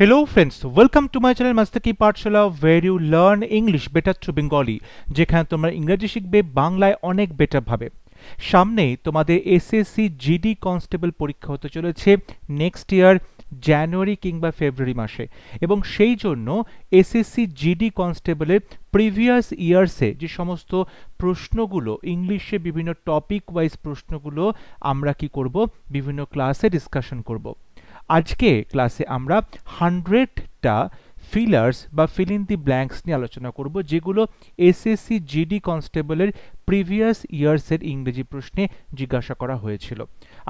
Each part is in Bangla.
Hello friends, welcome to my channel Mastaki Parchala where you learn English better through Bengali যেখানে তোমরা ইংরেজি শিখবে বাংলায় অনেক বেটার ভাবে সামনে তোমাদের এসএসসি জিডি কনস্টেবল পরীক্ষা হতে চলেছে নেক্সট ইয়ার জানুয়ারি কিংবা ফেব্রুয়ারি মাসে এবং সেই জন্য এসএসসি জিডি কনস্টেবলের প্রিভিয়াস ইয়ার্সে যে সমস্ত প্রশ্নগুলো ইংলিশে বিভিন্ন টপিক ওয়াইজ প্রশ্নগুলো আমরা কি করব বিভিন্ন ক্লাসে ডিসকাশন করবো আজকে ক্লাসে আমরা হান্ড্রেডটা ফিলার্স বা ফিল ইন দি ব্ল্যাঙ্কস নিয়ে আলোচনা করব যেগুলো এসএসসি জিডি কনস্টেবলের প্রিভিয়াস ইয়ার্সের ইংরেজি প্রশ্নে জিজ্ঞাসা করা হয়েছিল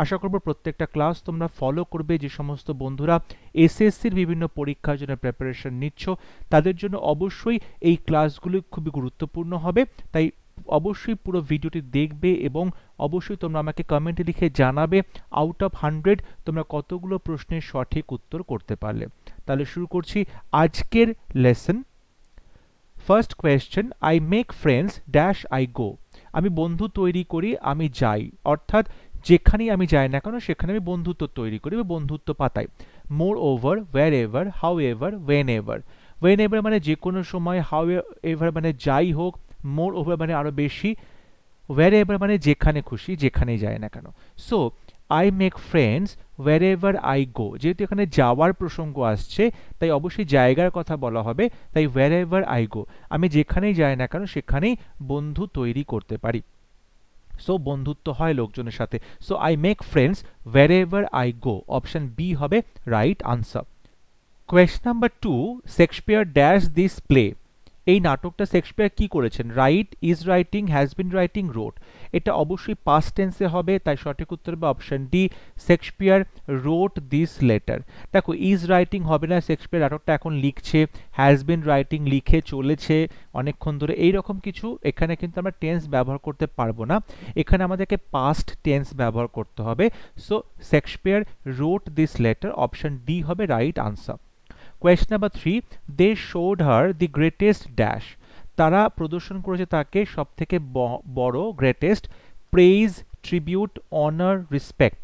আশা করব প্রত্যেকটা ক্লাস তোমরা ফলো করবে যে সমস্ত বন্ধুরা এসএসসির বিভিন্ন পরীক্ষার জন্য প্রিপারেশন নিচ্ছ তাদের জন্য অবশ্যই এই ক্লাসগুলি খুবই গুরুত্বপূর্ণ হবে তাই অবশ্যই পুরো ভিডিওটি দেখবে এবং অবশ্যই তোমরা আমাকে কমেন্টে লিখে জানাবে আউট অফ হান্ড্রেড তোমরা কতগুলো প্রশ্নের সঠিক উত্তর করতে পারলে তাহলে শুরু করছি আজকের lesson first question I make friends dash I go আমি বন্ধু তৈরি করি আমি যাই অর্থাৎ যেখানেই আমি যাই না কেন সেখানে আমি বন্ধুত্ব তৈরি করি বা বন্ধুত্ব পাতাই moreover wherever however whenever whenever মানে যে কোনো সময় হাউ এভার মানে যাই হোক মোর ওভার মানে আরও বেশি ওয়ার এভার মানে যেখানে খুশি যেখানেই যায় না কেন so I make friends wherever I go যেহেতু এখানে যাওয়ার প্রসঙ্গ আসছে তাই অবশ্যই জায়গার কথা বলা হবে তাই ওয়ার এভার আই গো আমি যেখানেই যাই না কেন সেখানেই বন্ধু তৈরি করতে পারি সো বন্ধুত্ব হয় লোকজনের সাথে so I make friends wherever I go option B হবে right answer question number two Shakespeare dash this play এই নাটকটা শেক্সপিয়ার কি করেছেন right is writing has been writing wrote এটা অবশ্যই পাস্ট টেন্সে হবে তাই সঠিক উত্তর হবে option D Shakespeare wrote this letter দেখো ইজ রাইটিং হবে না শেক্সপিয়ার নাটকটা এখন লিখছে হ্যাজ বিন রাইটিং লিখে চলেছে অনেকক্ষণ ধরে এইরকম কিছু এখানে কিন্তু আমরা টেন্স ব্যবহার করতে পারবো না এখানে আমাদেরকে পাস্ট টেন্স ব্যবহার করতে হবে so Shakespeare wrote this letter option D হবে right answer question number three they showed her the greatest dash তারা প্রদর্শন করেছে তাকে সব থেকে বড় greatest praise tribute honour respect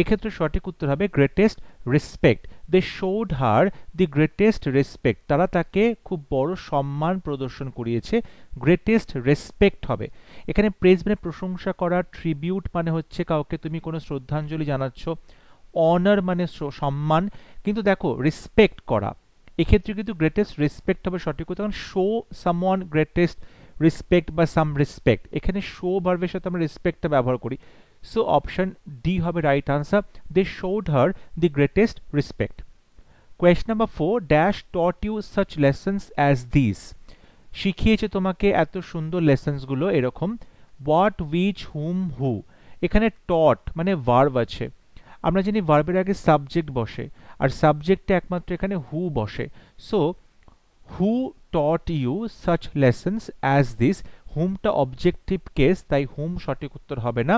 এক্ষেত্রে সঠিক উত্তর হবে greatest respect they showed her the greatest respect তারা তাকে খুব বড় সম্মান প্রদর্শন করিয়েছে গ্রেটেস্ট রেসপেক্ট হবে এখানে প্রেজ মানে প্রশংসা করা ট্রিবিউট মানে হচ্ছে কাউকে তুমি কোনো শ্রদ্ধাঞ্জলি জানাচ্ছ অনার মানে সম্মান কিন্তু দেখো রেসপেক্ট করা এক্ষেত্রে কিন্তু গ্রেটেস্ট রেসপেক্ট হবে সঠিক কারণ শো ওয়ান গ্রেটেস্ট রেসপেক্ট বা সাম রেসপেক্ট এখানে শো ভার্বের সাথে আমরা রেসপেক্টটা ব্যবহার করি সো অপশন ডি হবে right answer they showed her the greatest respect question number four dash taught you such lessons as this শিখিয়েছে তোমাকে এত সুন্দর লেসেন্সগুলো এরকম হোয়াট উইচ হুম হু এখানে টট মানে ভার্ব আছে আমরা জানি ভার্বের আগে সাবজেক্ট বসে আর সাবজেক্টে একমাত্র এখানে হু বসে so who taught you such lessons as this হুমটা অবজেক্টিভ কেস তাই হুম সঠিক উত্তর হবে না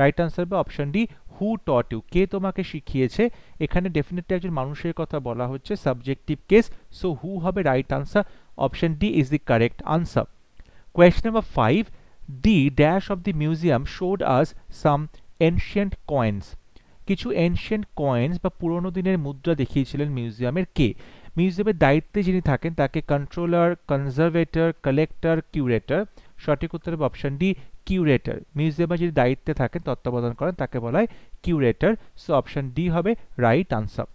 রাইট আনসার বা option D who taught you কে তোমাকে শিখিয়েছে এখানে ডেফিনেটলি একজন মানুষের কথা বলা হচ্ছে সাবজেক্টিভ কেস সো হু হবে right answer option D is the correct answer question number five the dash of the museum showed us some ancient coins কিছু এনশিয়েন্ট কয়েন্স বা পুরনো দিনের মুদ্রা দেখিয়েছিলেন মিউজিয়ামের কে মিউজিয়ামের দায়িত্বে যিনি থাকেন তাকে কন্ট্রোলার কনজারভেটর কালেক্টর কিউরেটর সঠিক উত্তরের অপশন ডি কিউরেটর মিউজিয়ামে যিনি দায়িত্বে থাকেন তত্ত্বাবধান করেন তাকে বলা হয় কিউরেটর সো অপশন ডি হবে right answer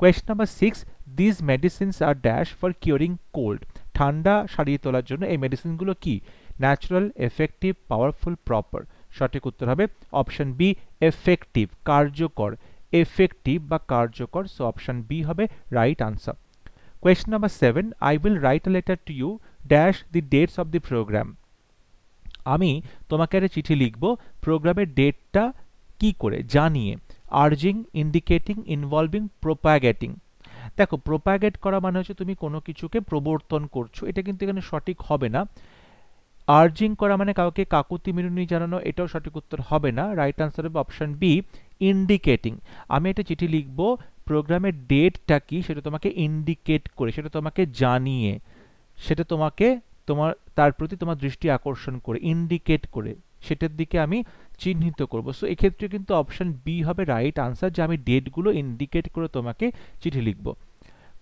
question number six this medicines are dash for curing cold ঠান্ডা সারিয়ে তোলার জন্য এই মেডিসিনগুলো কি ন্যাচারাল এফেক্টিভ পাওয়ারফুল প্রপার সঠিক উত্তর হবে অপশন বি এফেক্টিভ কার্যকর এফেক্টিভ বা কার্যকর সো অপশন বি হবে right answer question number seven I will write a letter to you dash the dates of the programme আমি তোমাকে একটা চিঠি লিখব প্রোগ্রামের ডেটটা কি করে জানিয়ে আর্জিং ইন্ডিকেটিং ইনভলভিং প্রোপাগেটিং দেখো প্রোপাগেট করা মানে হচ্ছে তুমি কোনো কিছুকে প্রবর্তন করছো এটা কিন্তু এখানে সঠিক হবে না আর্জিং করা মানে কাউকে কাকুতি মিনুনি জানানো এটাও সঠিক উত্তর হবে না রাইট আনসার হবে অপশান বি ইন্ডিকেটিং আমি একটা চিঠি লিখব প্রোগ্রামের ডেটটা কি সেটা তোমাকে ইন্ডিকেট করে সেটা তোমাকে জানিয়ে সেটা তোমাকে তোমার তার প্রতি তোমার দৃষ্টি আকর্ষণ করে ইন্ডিকেট করে সেটার দিকে আমি চিহ্নিত করব সো এক্ষেত্রে কিন্তু অপশান বি হবে রাইট আনসার যে আমি ডেটগুলো ইন্ডিকেট করে তোমাকে চিঠি লিখব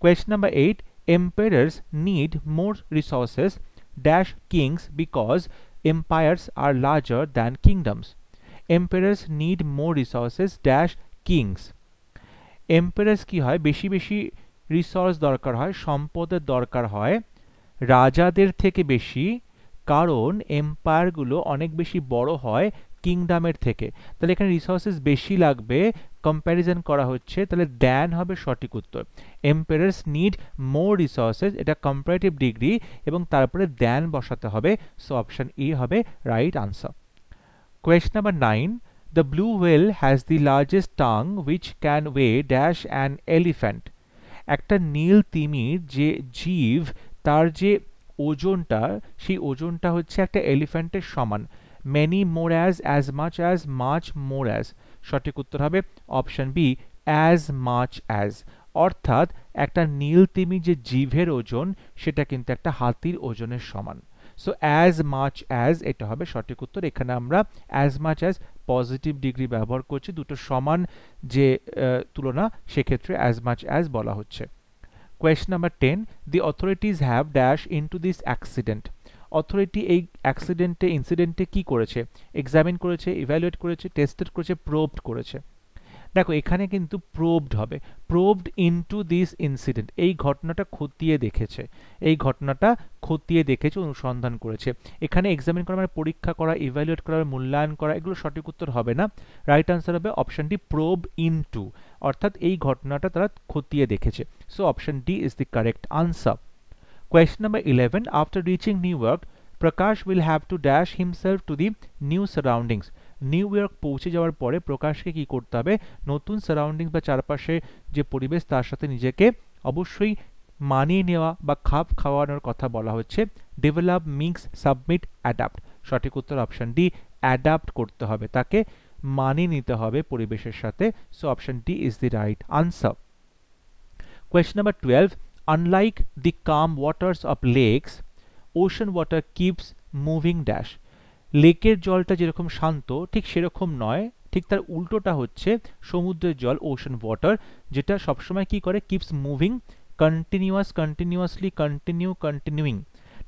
question number eight empires need more resources dash kings because empires are larger than kingdoms. Emperors need more resources dash kings. Empires কি হয় বেশি বেশি রিসোর্স দরকার হয় সম্পদের দরকার হয় রাজাদের থেকে বেশি কারণ এম্পায়ারগুলো অনেক বেশি বড় হয় কিংডমের থেকে তাহলে এখানে রিসোর্সেস বেশি লাগবে কম্প্যারিজন করা হচ্ছে তাহলে দ্যান হবে সঠিক উত্তর এম্পেয়ার্স নিড মোর রিসোর্সেস এটা কম্পারেটিভ ডিগ্রি এবং তারপরে দ্যান বসাতে হবে সো অপশান ই হবে right answer question number nine the blue whale has the largest tongue which can weigh dash an elephant. একটা নীল তিমির যে জীব তার যে ওজনটা সেই ওজনটা হচ্ছে একটা এলিফ্যান্টের সমান many more as as much as much more as সঠিক উত্তর হবে option B as much as অর্থাৎ একটা নীল তিমি যে জিভের ওজন সেটা কিন্তু একটা হাতির ওজনের সমান সো অ্যাজ মাচ অ্যাজ এটা হবে সঠিক উত্তর এখানে আমরা as much as positive degree ব্যবহার করছি দুটো সমান যে তুলনা সেক্ষেত্রে অ্যাজ মাচ অ্যাজ বলা হচ্ছে question number ten the authorities have dash into this accident authority এই অ্যাক্সিডেন্টে ইনসিডেন্টে কি করেছে এক্সামিন করেছে ইভ্যালুয়েট করেছে টেস্টেড করেছে প্রোভড করেছে দেখো এখানে কিন্তু প্রোভড হবে প্রোভড ইনটু দিস ইনসিডেন্ট এই ঘটনাটা খতিয়ে দেখেছে এই ঘটনাটা খতিয়ে দেখেছে অনুসন্ধান করেছে এখানে এক্সামিন করা মানে পরীক্ষা করা ইভ্যালুয়েট করা মূল্যায়ন করা এগুলো সঠিক উত্তর হবে না রাইট আনসার হবে অপশানটি প্রোভ ইনটু অর্থাৎ এই ঘটনাটা তারা খতিয়ে দেখেছে so option D is the correct answer Question number 11. After reaching Newark, Prakash will have to dash himself to the new surroundings. New York পৌঁছে যাওয়ার পরে প্রকাশকে কি করতে হবে নতুন সারাউন্ডিং বা চারপাশে যে পরিবেশ তার সাথে নিজেকে অবশ্যই মানিয়ে নেওয়া বা খাপ খাওয়ানোর কথা বলা হচ্ছে ডেভেলপ মিক্স সাবমিট অ্যাডাপ্ট সঠিক উত্তর অপশান ডি অ্যাডাপ্ট করতে হবে তাকে মানিয়ে নিতে হবে পরিবেশের সাথে so option D is the right answer question number twelve Unlike the calm waters of lakes, ocean water keeps moving dash লেকের জলটা যেরকম শান্ত ঠিক সেরকম নয় ঠিক তার উল্টোটা হচ্ছে সমুদ্রের জল ওশন ওয়াটার যেটা সবসময় কি করে keeps moving continuous continuously continue continuing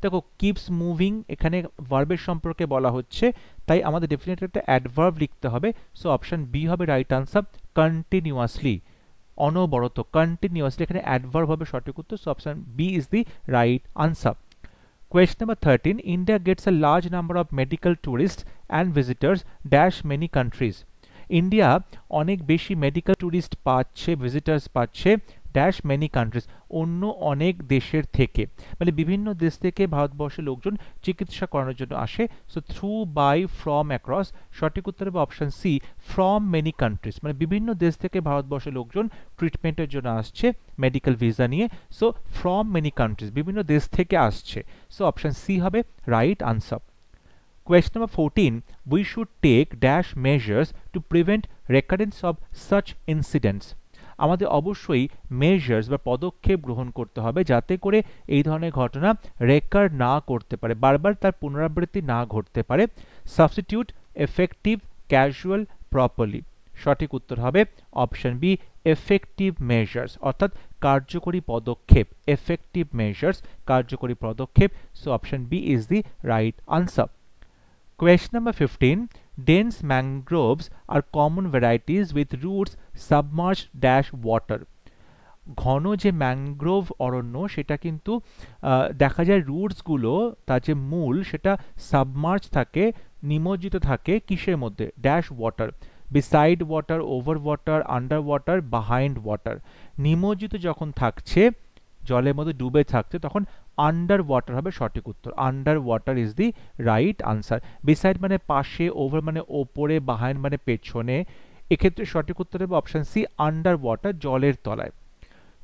দেখো কিপস মুভিং এখানে ভার্বের সম্পর্কে বলা হচ্ছে তাই আমাদের ডেফিনেটলি একটা অ্যাডভার্ব লিখতে হবে সো অপশান বি হবে রাইট আনসার কন্টিনিউয়াসলি অনবরত কন্টিনিউয়াসলি এখানে অ্যাডভার্ব হবে সঠিক উত্তর so option B is the right answer Question number 13 India gets a large number of medical tourists and visitors dash many countries. India অনেক বেশি মেডিকেল ট্যুরিস্ট পাচ্ছে ভিজিটার্স পাচ্ছে ড্যাশ মেনি কান্ট্রিজ অন্য অনেক দেশের থেকে মানে বিভিন্ন দেশ থেকে ভারতবর্ষে লোকজন চিকিৎসা করানোর জন্য আসে so through by from across সঠিক উত্তর হবে option C from many countries মানে বিভিন্ন দেশ থেকে ভারতবর্ষে লোকজন ট্রিটমেন্টের জন্য আসছে মেডিকেল ভিসা নিয়ে সো ফ্রম মেনি কান্ট্রিজ বিভিন্ন দেশ থেকে আসছে সো অপশান সি হবে right answer question number 14 we should take dash measures to prevent recurrence of such incidents. আমাদের অবশ্যই মেজার্স বা পদক্ষেপ গ্রহণ করতে হবে যাতে করে এই ধরনের ঘটনা রেকার না করতে পারে বারবার তার পুনরাবৃত্তি না ঘটতে পারে সাবস্টিটিউট এফেক্টিভ ক্যাজুয়াল প্রপারলি সঠিক উত্তর হবে অপশন বি এফেক্টিভ মেজার্স অর্থাৎ কার্যকরী পদক্ষেপ এফেক্টিভ মেজার্স কার্যকরী পদক্ষেপ so option B is the right answer question number fifteen Dense mangroves are common varieties with roots submerged dash water. ঘন যে ম্যানগ্রোভ অরণ্য সেটা কিন্তু দেখা যায় রুটসগুলো তার যে মূল সেটা সাবমার্জ থাকে নিমজ্জিত থাকে কিসের মধ্যে dash water beside water over water under water behind water নিমজ্জিত যখন থাকছে জলের মধ্যে ডুবে থাকছে তখন আন্ডার ওয়াটার হবে সঠিক উত্তর under water is the right answer beside মানে পাশে ওভার মানে ওপরে বাহাইন মানে পেছনে এক্ষেত্রে সঠিক উত্তর হবে অপশান সি আন্ডার ওয়াটার জলের তলায়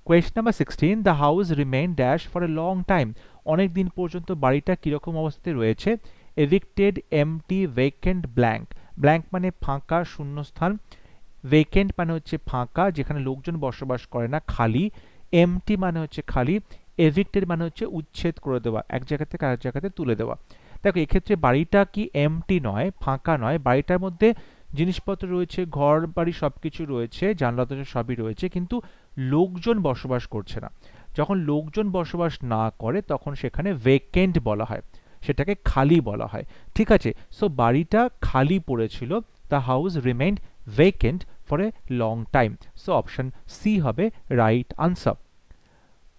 question number sixteen the house remain dash for a long time অনেক দিন পর্যন্ত বাড়িটা কীরকম অবস্থাতে রয়েছে evicted empty vacant blank blank মানে ফাঁকা শূন্যস্থান ভেকেন্ট মানে হচ্ছে ফাঁকা যেখানে লোকজন বসবাস করে না খালি এমটি মানে হচ্ছে খালি এভিক্টেড মানে হচ্ছে উচ্ছেদ করে দেওয়া এক জায়গা থেকে আরেক জায়গাতে তুলে দেওয়া দেখো এক্ষেত্রে বাড়িটা কি এমটি নয় ফাঁকা নয় বাড়িটার মধ্যে জিনিসপত্র রয়েছে ঘর বাড়ি সব কিছু রয়েছে জানলা সবই রয়েছে কিন্তু লোকজন বসবাস করছে না যখন লোকজন বসবাস না করে তখন সেখানে ভেকেন্ট বলা হয় সেটাকে খালি বলা হয় ঠিক আছে সো বাড়িটা খালি পড়েছিল the house remained vacant for a long time so option C হবে right answer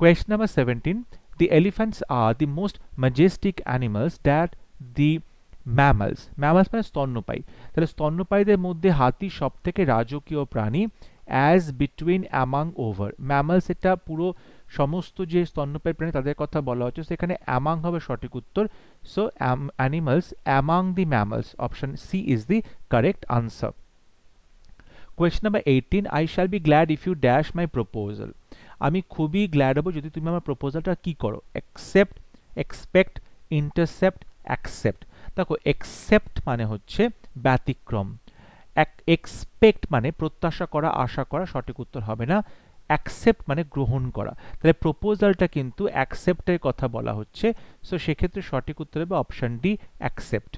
Question number 17. The elephants are the most majestic animals that the mammals mammals মানে স্তন্যপায়ী তাহলে স্তন্যপায়ীদের মধ্যে হাতি সব থেকে রাজকীয় প্রাণী as between among over mammals এটা পুরো সমস্ত যে স্তন্যপায়ী প্রাণী তাদের কথা বলা হচ্ছে সেখানে অ্যামাং হবে সঠিক উত্তর so animals among the mammals option C is the correct answer question number eighteen I shall be glad if you dash my proposal আমি খুবই গ্ল্যাড হব যদি তুমি আমার প্রপোজালটা কি করো অ্যাকসেপ্ট এক্সপেক্ট ইন্টারসেপ্ট অ্যাকসেপ্ট দেখো এক্সেপ্ট মানে হচ্ছে ব্যতিক্রম এক্সপেক্ট মানে প্রত্যাশা করা আশা করা সঠিক উত্তর হবে না অ্যাকসেপ্ট মানে গ্রহণ করা তাহলে প্রপোজালটা কিন্তু অ্যাকসেপ্টের কথা বলা হচ্ছে সো সেক্ষেত্রে সঠিক উত্তর হবে option D accept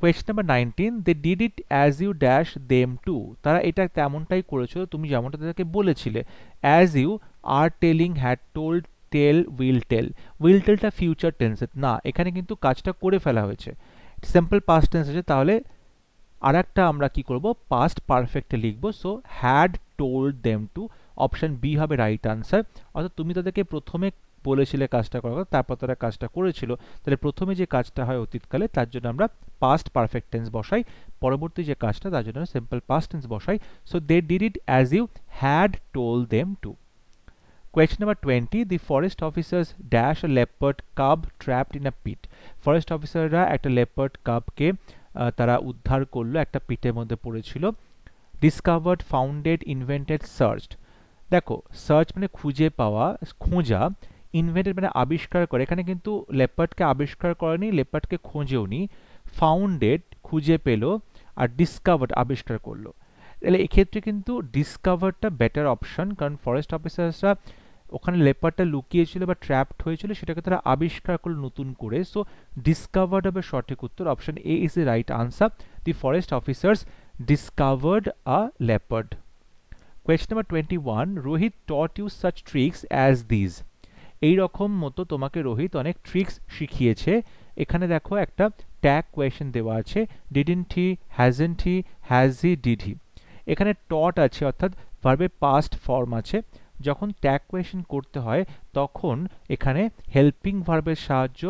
question number nineteen they did it as you dash them to তারা এটা তেমনটাই করেছিল তুমি যেমনটা তাদেরকে বলেছিলে as you are telling had told tell will tell will টেলটা ফিউচার টেন্সের না এখানে কিন্তু কাজটা করে ফেলা হয়েছে সিম্পল পাস্ট টেন্স আছে তাহলে আর একটা আমরা কি করব পাস্ট পারফেক্টে লিখব so had told them to option B হবে রাইট আনসার অর্থাৎ তুমি তাদেরকে প্রথমে বলেছিলে কাজটা করার কথা তারপর তারা কাজটা করেছিল তাহলে প্রথমে যে কাজটা হয় অতীতকালে তার জন্য আমরা পাস্ট পারফেক্ট টেন্স বসাই পরবর্তী যে কাজটা তার জন্য আমরা সিম্পল পাস্ট টেন্স বসাই so they did it as you had told them to Question number twenty the forest officers dash a leopard cub trapped in a pit forest officer একটা leopard কাবকে তারা উদ্ধার করলো একটা পিটের মধ্যে পড়েছিল discovered ফাউন্ডেড ইনভেন্টেড সার্চড দেখো সার্চ মানে খুঁজে পাওয়া খোঁজা ইনভেন্টেড মানে আবিষ্কার করে এখানে কিন্তু লেপার্ডকে আবিষ্কার করেনি লেপার্ডকে নি ফাউন্ডেড খুঁজে পেল আর ডিসকাভার্ড আবিষ্কার করলো তাহলে এক্ষেত্রে কিন্তু ডিসকাভারটা বেটার অপশন কারণ ফরেস্ট অফিসার্সরা ওখানে লেপারটা লুকিয়েছিল বা ট্র্যাপড হয়েছিল সেটাকে তারা আবিষ্কার করলো নতুন করে সো ডিসকাভার্ড হবে সঠিক উত্তর option A is a right answer the forest officers discovered a leopard number twenty one Rohit taught you such tricks as these এই রকম মতো তোমাকে রোহিত অনেক ট্রিক্স শিখিয়েছে এখানে দেখো একটা ট্যাগ কোয়েশন দেওয়া আছে didn't he hasn't he has he did he এখানে টট আছে অর্থাৎ ভার্বে পাস্ট ফর্ম আছে যখন ট্যাগ কোয়েশন করতে হয় তখন এখানে হেল্পিং ভার্বের সাহায্য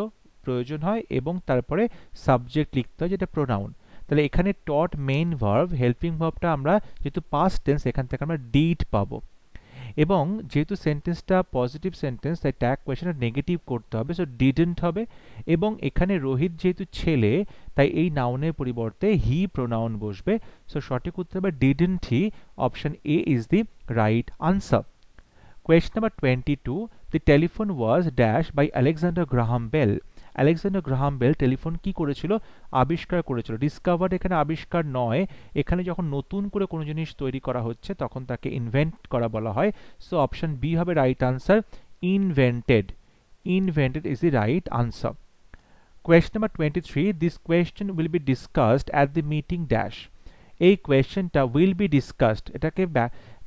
প্রয়োজন হয় এবং তারপরে সাবজেক্ট লিখতে হয় যেটা প্রোনাউন তাহলে এখানে টট মেইন ভার্ব হেল্পিং ভার্বটা আমরা যেহেতু পাস্ট টেন্স এখান থেকে আমরা ডিড পাবো এবং যেহেতু সেন্টেন্সটা পজিটিভ সেন্টেন্স তাই ট্যাগ কোয়েশনটা নেগেটিভ করতে হবে সো ডিডেন্ট হবে এবং এখানে রোহিত যেহেতু ছেলে তাই এই নাউনের পরিবর্তে হি প্রোনাউন বসবে সো সঠিক উত্তর হবে didn't he option A is the right answer question number twenty two the telephone was dash by Alexander Graham Bell Alexander Graham Bell telephone কি করেছিল আবিষ্কার করেছিল ডিসকাভার এখানে আবিষ্কার নয় এখানে যখন নতুন করে কোনো জিনিস তৈরি করা হচ্ছে তখন তাকে ইনভেন্ট করা বলা হয় সো অপশন বি হবে right answer invented invented is the right answer question number twenty three this question will be discussed at the meeting dash এই কোয়েশ্চেনটা উইল বি ডিসকাসড এটাকে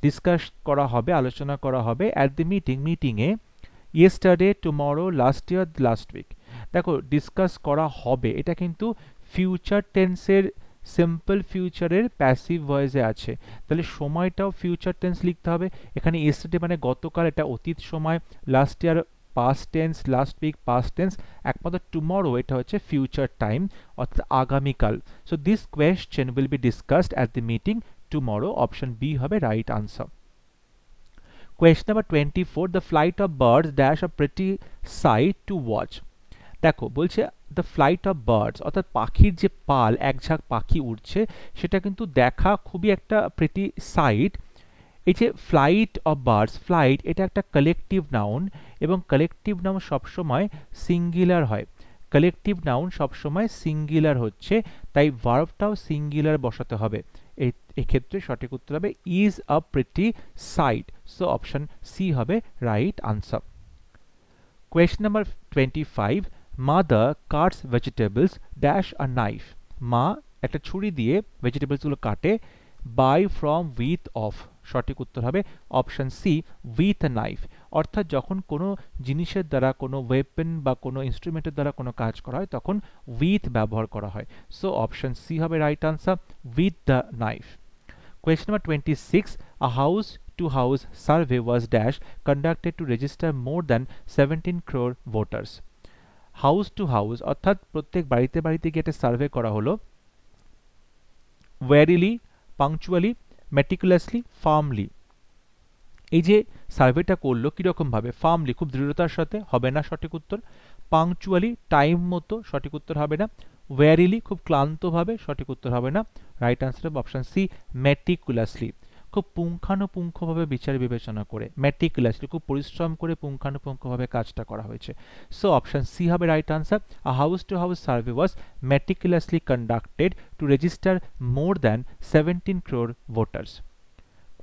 ডিসকাস করা হবে আলোচনা করা হবে অ্যাট দি মিটিং মিটিংয়ে yesterday tomorrow last year last week দেখো ডিসকাস করা হবে এটা কিন্তু ফিউচার টেন্সের সিম্পল ফিউচারের প্যাসিভ ভয়েসে আছে তাহলে সময়টাও ফিউচার টেন্স লিখতে হবে এখানে এস্টেটে মানে গতকাল এটা অতীত সময় last year past tense last week past tense একমাত্র টুমরো এটা হচ্ছে ফিউচার টাইম অর্থাৎ আগামীকাল so this question will be discussed at the meeting tomorrow option B হবে right answer Question number 24 The flight of birds dash a pretty sight to watch. দেখো বলছে দ্য ফ্লাইট অফ বার্ডস অর্থাৎ পাখির যে পাল এক ঝাঁক পাখি উঠছে সেটা কিন্তু দেখা খুবই একটা প্রীতি সাইট এই যে ফ্লাইট অফ বার্ডস ফ্লাইট এটা একটা কালেকটিভ নাউন এবং কালেকটিভ নাউন সবসময় সিঙ্গুলার হয় কালেকটিভ নাউন সবসময় সিঙ্গুলার হচ্ছে তাই ভার্ভটাও সিঙ্গুলার বসাতে হবে এই এক্ষেত্রে সঠিক উত্তর হবে is a pretty sight so option C হবে right answer question number twenty five mother cuts vegetables dash আর নাইফ মা একটা ছুরি দিয়ে ভেজিটেবলসগুলো কাটে বাই ফ্রম উইথ অফ সঠিক উত্তর হবে option C with a knife অর্থাৎ যখন কোনো জিনিসের দ্বারা কোনো ওয়েপেন বা কোনো ইনস্ট্রুমেন্টের দ্বারা কোনো কাজ করা হয় তখন উইথ ব্যবহার করা হয় সো অপশান সি হবে right answer with the knife question number twenty six a house to house survey was dash conducted to register more than seventeen crore voters house to house অর্থাৎ প্রত্যেক বাড়িতে বাড়িতে গিয়ে একটা সার্ভে করা হলো ওয়ারিলি পাংচুয়ালি মেটিকুলাসলি ফার্মলি এই যে সার্ভেটা করলো কীরকমভাবে ফার্মলি খুব দৃঢ়তার সাথে হবে না সঠিক উত্তর পাংচুয়ালি টাইম মতো সঠিক উত্তর হবে না ওয়ারিলি খুব ক্লান্তভাবে সঠিক উত্তর হবে না right answer option C meticulously খুব পুঙ্খানুপুঙ্খভাবে বিচার বিবেচনা করে ম্যাটিকুলাসলি খুব পরিশ্রম করে পুঙ্খানুপুঙ্খভাবে কাজটা করা হয়েছে সো অপশান সি হবে right answer a house to house survey was meticulously conducted to register more than seventeen crore voters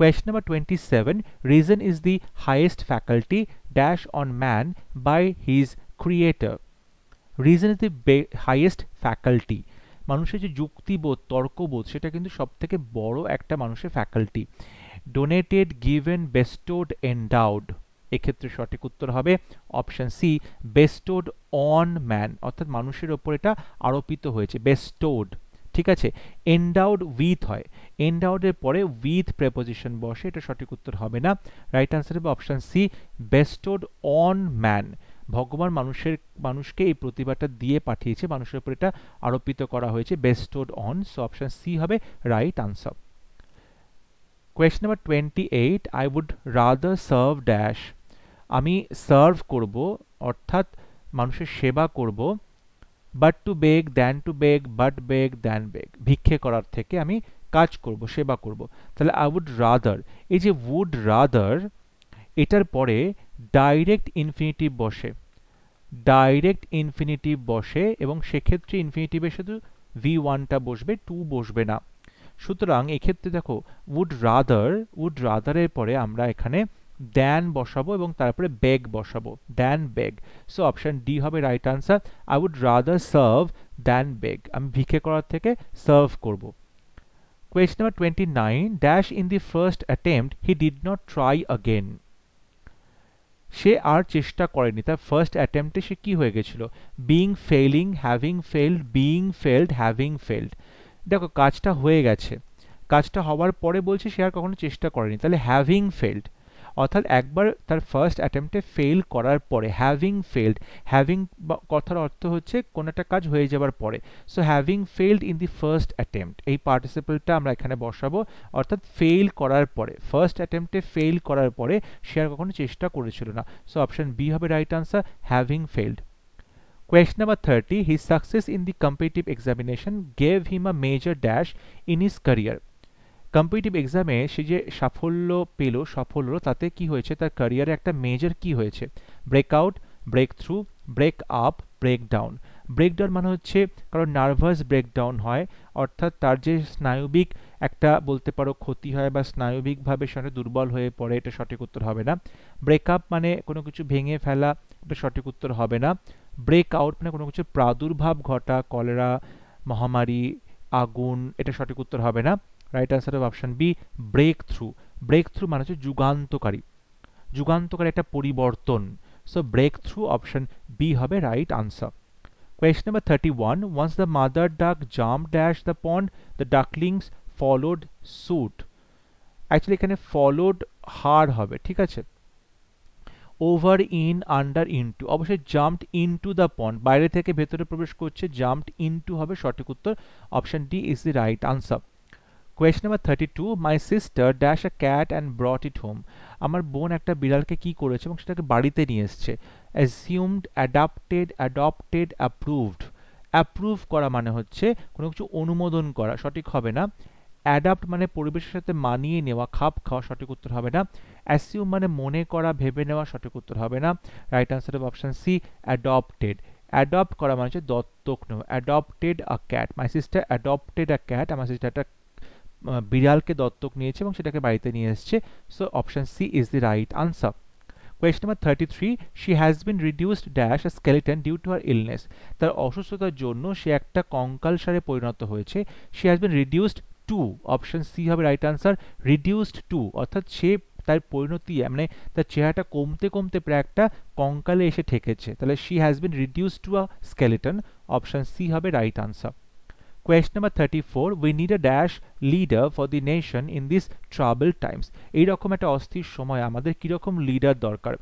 Question number 27 Reason is the highest faculty dash on man by his creator. Reason is the highest faculty. মানুষের যে যুক্তিবোধ তর্কবোধ সেটা কিন্তু সবথেকে বড় একটা মানুষের faculty donated given bestowed endowed এক্ষেত্রে সঠিক উত্তর হবে option C bestowed on man অর্থাৎ মানুষের ওপর এটা আরোপিত হয়েছে বেস্টোড ঠিক আছে এন্ডাউড উইথ হয় এন্ডাউডের পরে উইথ প্রেপোজিশন বসে এটা সঠিক উত্তর হবে না রাইট আনসার হবে option C bestowed on man ভগবান মানুষের মানুষকে এই প্রতিভাটা দিয়ে পাঠিয়েছে মানুষের উপর এটা আরোপিত করা হয়েছে bestowed on so option C হবে right answer question number twenty eight I would rather serve dash আমি সার্ভ করব অর্থাৎ মানুষের সেবা করব but to beg than to beg but beg than beg ভিক্ষে করার থেকে আমি কাজ করব সেবা করব তাহলে আই উড রাদার এই যে উড রাদার এটার পরে ডাইরেক্ট ইনফিনিটিভ বসে ডাইরেক্ট ইনফিনিটিভ বসে এবং সেক্ষেত্রে ইনফিনিটিভে শুধু ভি ওয়ানটা বসবে টু বসবে না সুতরাং এক্ষেত্রে দেখো উড রাদার উড রাদারের পরে আমরা এখানে দ্যান বসাবো এবং তারপরে ব্যাগ বসাবো than beg so option D হবে right answer I would rather starve than beg আমি ভিক্ষে করার থেকে সার্ভ করব question number twenty nine dash in the first attempt he did not try again সে আর চেষ্টা করেনি তার ফার্স্ট অ্যাটেম্পটে সে কি হয়ে গেছিল being failing having failed being failed having failed দেখো কাজটা হয়ে গেছে কাজটা হওয়ার পরে বলছে সে আর কখনো চেষ্টা করেনি তাহলে হ্যাভিং ফেলড অর্থাৎ একবার তার ফার্স্ট অ্যাটেম্পটে ফেল করার পরে হ্যাভিং ফেলড হ্যাভিং কথার অর্থ হচ্ছে কোনো একটা কাজ হয়ে যাওয়ার পরে so having failed in the first attempt এই পার্টিসিপলটা আমরা এখানে বসাবো অর্থাৎ ফেল করার পরে ফার্স্ট অ্যাটেম্পটে ফেল করার পরে সে আর কখনো চেষ্টা করেছিল না সো অপশন বি হবে right answer having failed Question number 30 His success in the competitive examination gave him a major dash in his career. Competitive এক্সামে সে যে সাফল্য পেল সফল হলো তাতে কি হয়েছে তার ক্যারিয়ারে একটা মেজর কি হয়েছে breakout breakthrough break up breakdown breakdown মানে হচ্ছে কারণ নার্ভাস ব্রেকডাউন হয় অর্থাৎ তার যে স্নায়ুবিক একটা বলতে পারো ক্ষতি হয় বা স্নায়ুবিকভাবে সে দুর্বল হয়ে পড়ে এটা সঠিক উত্তর হবে না ব্রেকআপ মানে কোনো কিছু ভেঙে ফেলা এটা সঠিক উত্তর হবে না ব্রেক আউট মানে কোনো কিছু প্রাদুর্ভাব ঘটা কলেরা মহামারী আগুন এটা সঠিক উত্তর হবে না রাইট অ্যান্সার হবে option B breakthrough breakthrough মানে হচ্ছে যুগান্তকারী যুগান্তকারী একটা পরিবর্তন so breakthrough option B হবে right answer number thirty one once the mother duck jump dash the pond the ducklings followed suit actually এখানে ফলোড হার হবে ঠিক আছে ওভার ইন আন্ডার ইনটু অবশ্যই জাম্পড ইনটু দ্য পন্ড বাইরে থেকে ভেতরে প্রবেশ করছে জাম্পড ইনটু হবে সঠিক উত্তর option D is the right answer question number thirty two my sister dash a cat and brought it home আমার বোন একটা বিড়ালকে কি করেছে এবং সেটাকে বাড়িতে নিয়ে এসছে assumed adapted adopted approved approve করা মানে হচ্ছে কোনো কিছু অনুমোদন করা সঠিক হবে না অ্যাডাপ্ট মানে পরিবেশের সাথে মানিয়ে নেওয়া খাপ খাওয়া সঠিক উত্তর হবে না অ্যাসিউম মানে মনে করা ভেবে নেওয়া সঠিক উত্তর হবে না right answer of option C adopted adopt করা মানে হচ্ছে দত্তক নেওয়া adopted a cat my sister adopted a cat আমার সিস্টার একটা বিড়ালকে দত্তক নিয়েছে এবং সেটাকে বাড়িতে নিয়ে এসছে so option C is the right answer question number thirty three she has been reduced dash skeleton due to her illness তার অসুস্থতার জন্য সে একটা কঙ্কাল সারে পরিণত হয়েছে she has been reduced two option C হবে রাইট আনসার রিডিউসড টু অর্থাৎ সে তার পরিণতি মানে তার চেহারাটা কমতে কমতে প্রায় একটা কঙ্কালে এসে ঠেকেছে তাহলে she has been reduce to a skeleton option C হবে right answer question number thirty four we need a dash leader for the nation in this trouble times এইরকম একটা অস্থির সময় আমাদের কীরকম লিডার দরকার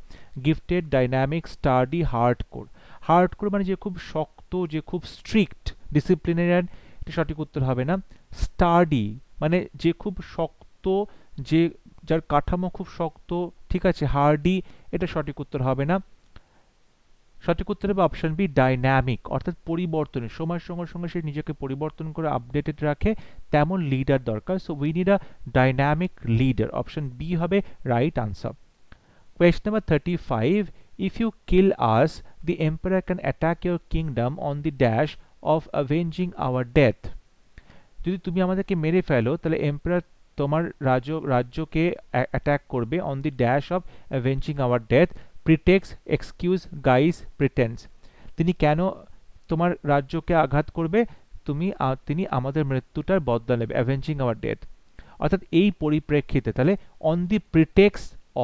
gifted dynamic study hard core hard core মানে যে খুব শক্ত যে খুব স্ট্রিক্ট ডিসিপ্লিনারিয়ান এটা সঠিক উত্তর হবে না স্টাডি মানে যে খুব শক্ত যে যার কাঠামো খুব শক্ত ঠিক আছে হার্ডি এটা সঠিক উত্তর হবে না সঠিক উত্তর হবে অপশন বি ডাইনামিক অর্থাৎ পরিবর্তনের সময় সঙ্গে সঙ্গে সে নিজেকে পরিবর্তন করে আপডেটেড রাখে তেমন লিডার দরকার so we need a dynamic leader option B হবে right answer question number thirty five if you kill us the empire can attack your kingdom on the dash of avenging our death যদি তুমি আমাদেরকে মেরে ফেলো তাহলে এম্পায়ার তোমার রাজ্য রাজ্যকে অ্যাটাক করবে on the dash of avenging our death pretext excuse guise pretence তিনি কেন তোমার রাজ্যকে আঘাত করবে তুমি তিনি আমাদের মৃত্যুটার বদলা নেবে অ্যাভেঞ্জিং আওয়ার ডেথ অর্থাৎ এই পরিপ্রেক্ষিতে তাহলে on the pretext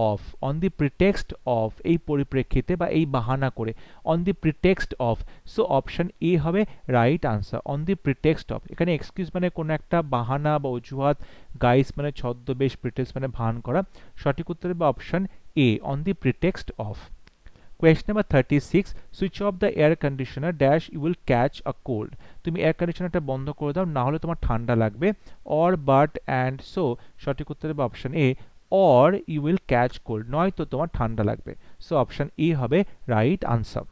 of on the pretext of এই পরিপ্রেক্ষিতে বা এই বাহানা করে on the pretext of so option A হবে right answer on the pretext of এখানে এক্সকিউজ মানে কোনো একটা বাহানা বা অজুহাত গাইস মানে ছদ্মবেশ প্রিটেক্স মানে ভান করা সঠিক উত্তর হবে option A on the pretext of. Question number 36 switch off the air conditioner dash you will catch a cold তুমি এয়ার কন্ডিশনারটা বন্ধ করে দাও না হলে তোমার ঠান্ডা লাগবে অর বাট অ্যান্ড সো সঠিক উত্তর হবে option A or you will catch cold নয় তো তোমার ঠান্ডা লাগবে সো অপশন এ হবে right answer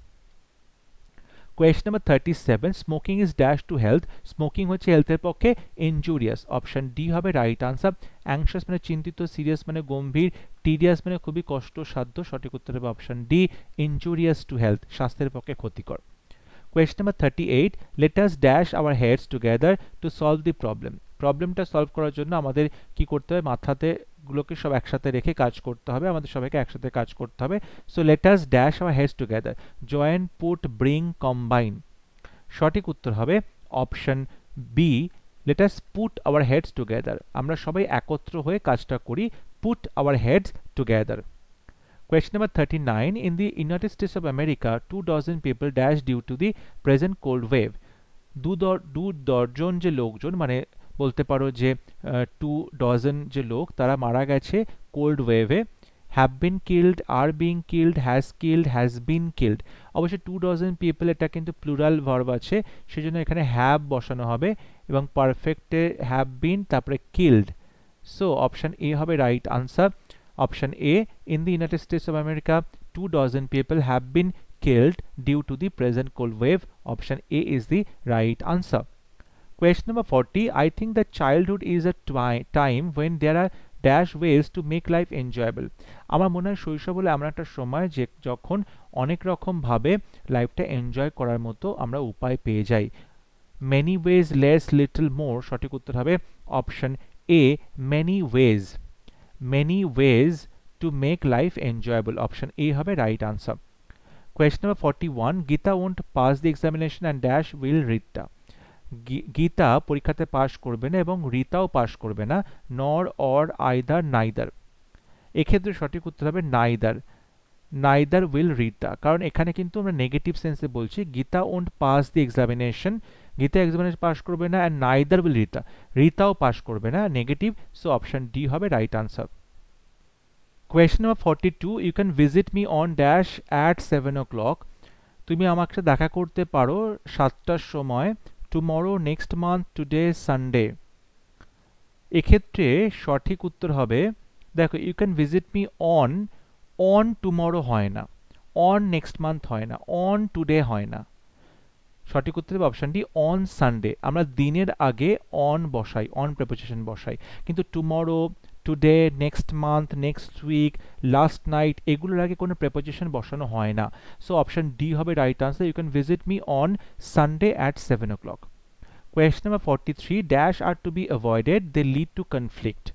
question number thirty seven smoking is dash to health smoking হচ্ছে হেলথের পক্ষে ইনজুরিয়াস অপশন ডি হবে রাইট আনসার অ্যাংশাস মানে চিন্তিত সিরিয়াস মানে গম্ভীর টিরিয়াস মানে খুবই কষ্টসাধ্য সঠিক উত্তর হবে option D injurious to health স্বাস্থ্যের পক্ষে ক্ষতিকর question number thirty eight let us dash our heads together to solve the problem প্রবলেমটা সলভ করার জন্য আমাদের কি করতে হবে মাথাতে গুলোকে সব একসাথে রেখে কাজ করতে হবে আমাদের সবাইকে একসাথে কাজ করতে হবে সো লেটার্স ড্যাশ আমার heads together join put bring combine সঠিক উত্তর হবে option B let us put our heads together আমরা সবাই একত্র হয়ে কাজটা করি put our heads together Question thirty 39 In the United states of America two dozen people dash due to the present cold wave দু দর্জন যে লোকজন মানে বলতে পারো যে টু ডজন যে লোক তারা মারা গেছে কোল্ড ওয়েভে have been killed are being killed has killed has been killed অবশ্যই টু ডজন পিপল এটা কিন্তু প্লুরাল ভার্ব আছে সেজন্য এখানে হ্যাভ বসানো হবে এবং পারফেক্টে হ্যাভ বিন তারপরে কিল্ড সো অপশান এ হবে right answer option A in the United States of America two dozen people have been killed due to the present cold wave Option A is the right answer Question number 40. I think that childhood is a time when there are dash ways to make life enjoyable আমার মনে হয় শৈশব হলে আমরা একটা সময় যে যখন অনেক রকমভাবে লাইফটা এনজয় করার মতো আমরা উপায় পেয়ে যাই many ways less little more সঠিক উত্তর হবে option A many ways many ways to make life enjoyable option A হবে right answer question number forty one Gita won't pass the examination and dash will Rita Gita পরীক্ষাতে পাশ করবে না এবং রীতাও পাশ করবে না নর অর আইদার নাইদার এক্ষেত্রে সঠিক উত্তর হবে নাইদার নাইদার উইল রীতা কারণ এখানে কিন্তু আমরা নেগেটিভ সেন্সে বলছি Gita won't pass the examination Gita examination pass করবে না অ্যান্ড নাইদার উইল রীতা রীতাও পাশ করবে না নেগেটিভ সো অপশন ডি হবে right answer question number forty two you can visit me on dash at seven o'clock তুমি আমাকে দেখা করতে পারো সাতটার সময় tomorrow next month today Sunday এক্ষেত্রে সঠিক উত্তর হবে দেখো you can visit me on on tomorrow হয় না অন নেক্সট মান্থ হয় না অন টুডে হয় না সঠিক উত্তরের হবে অপশানটি অন সানডে আমরা দিনের আগে অন বসাই অন প্রেপোজিশন বসাই কিন্তু tomorrow today, next month, next week, last night, এগুলোর আগে কোনো preposition বসানো হয় So option D হবে right answer. You can visit me on Sunday at seven o'clock. Question number forty-three. Dash are to be avoided. They lead to conflict.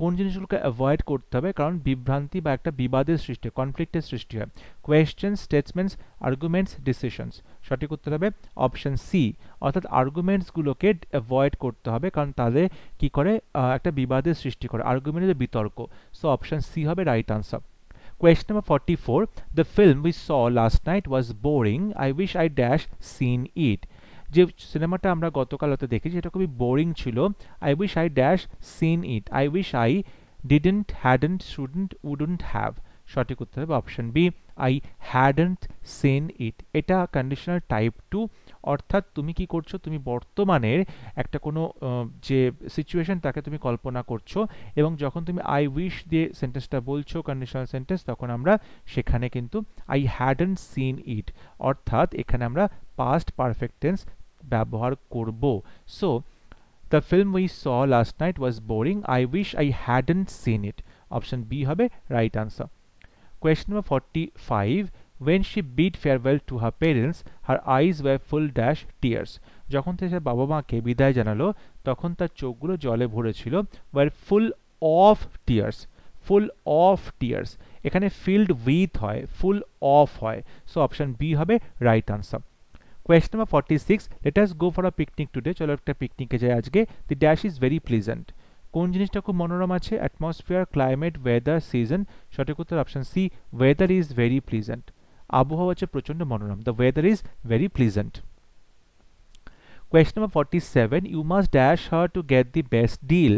কোন জিনিসগুলোকে অ্যাভয়েড করতে হবে কারণ বিভ্রান্তি বা একটা বিবাদের সৃষ্টি কনফ্লিক্টের সৃষ্টি হয় কোয়েশ্চেন স্টেটমেন্টস আর্গুমেন্টস ডিসিশনস সঠিক উত্তর হবে অপশন সি অর্থাৎ আর্গুমেন্টসগুলোকে অ্যাভয়েড করতে হবে কারণ তাদের কি করে একটা বিবাদের সৃষ্টি করে আর্গুমেন্টের বিতর্ক সো অপশন সি হবে right answer number forty four the film we saw last night was boring I wish I dash seen it যে সিনেমাটা আমরা গতকাল হতে দেখেছি সেটা খুবই বোরিং ছিল I wish I dash seen it I wish I didn't hadn't shouldn't wouldn't have সঠিক উত্তর হবে option B I hadn't seen it এটা কন্ডিশনাল টাইপ টু অর্থাৎ তুমি কি করছো তুমি বর্তমানের একটা কোনো যে সিচুয়েশন তাকে তুমি কল্পনা করছো এবং যখন তুমি আই উইশ দিয়ে সেন্টেন্সটা বলছো কন্ডিশনাল সেন্টেন্স তখন আমরা সেখানে কিন্তু আই হ্যাডেন্ট সিন ইট অর্থাৎ এখানে আমরা পাস্ট পারফেক্টেন্স ব্যবহার করব so the film we saw last night was boring I wish I hadn't seen it option B হবে right answer question number forty five when she bid farewell to her parents her eyes were full dash tears যখন সে বাবা মাকে বিদায় জানালো তখন তার চোখগুলো জলে ভরেছিল were full of tears full of tears এখানে ফিল্ড উইথ হয় ফুল অফ হয় সো অপশান বি হবে right answer question number forty six let us go for a picnic today চলো একটা পিকনিকে যাই আজকে the dash is very pleasant কোন জিনিসটা খুব মনোরম আছে অ্যাটমসফিয়ার ক্লাইমেট ওয়েদার সিজন সঠিক উত্তর option C weather is very pleasant আবহাওয়া হচ্ছে প্রচণ্ড মনোরম the weather is very pleasant question number forty seven you must dash her to get the best deal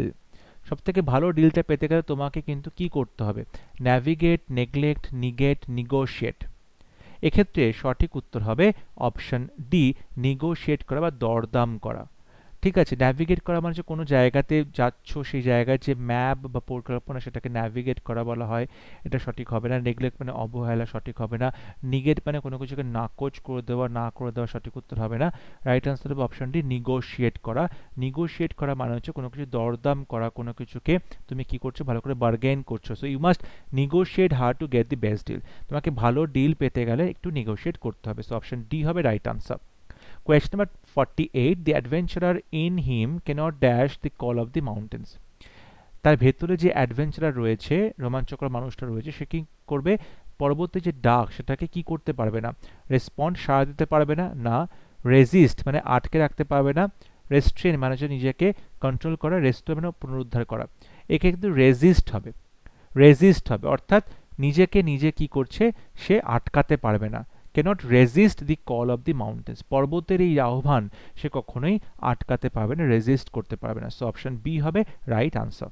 সবথেকে ভালো ডিলটা পেতে গেলে তোমাকে কিন্তু কি করতে হবে ন্যাভিগেট নেগলেক্ট নিগেট নিগোশিয়েট এক্ষেত্রে সঠিক উত্তর হবে অপশন ডি নিগোশিয়েট করা বা দরদাম করা ঠিক আছে ন্যাভিগেট করা মানে কোনো জায়গাতে যাচ্ছ সেই জায়গায় যে ম্যাপ বা পরিকল্পনা সেটাকে ন্যাভিগেট করা বলা হয় এটা সঠিক হবে না নেগলেক্ট মানে অবহেলা সঠিক হবে না নিগেট মানে কোনো কিছুকে নাকচ করে দেওয়া না করে দেওয়া সঠিক উত্তর হবে না রাইট আনসার হবে অপশানটি নিগোশিয়েট করা নিগোশিয়েট করা মানে হচ্ছে কোনো কিছু দরদাম করা কোনো কিছুকে তুমি কি করছো ভালো করে বার্গেন করছো so you must negotiate her to get the best deal তোমাকে ভালো ডিল পেতে গেলে একটু নিগোশিয়েট করতে হবে সো অপশান ডি হবে right answer Question number 48 the adventurer in him cannot dash the call of the mountains তার ভেতরে যে অ্যাডভেঞ্চারার রয়েছে রোমাঞ্চকর মানুষটা রয়েছে সে কি করবে পরবর্তী যে ডাক সেটাকে কি করতে পারবে না রেসপন্ড সাড়া দিতে পারবে না না রেজিস্ট মানে আটকে রাখতে পারবে না রেস্ট্রেন মানে হচ্ছে নিজেকে কন্ট্রোল করা রেস্টোর মানে পুনরুদ্ধার করা একে কিন্তু রেজিস্ট হবে রেজিস্ট হবে অর্থাৎ নিজেকে নিজে কি করছে সে আটকাতে পারবে না can't resist the call of the mountains পর্বতের এই আহ্বান সে কখনোই আটকাতে পারবে না রেজিস্ট করতে পারবে না সো অপশন বি হবে right answer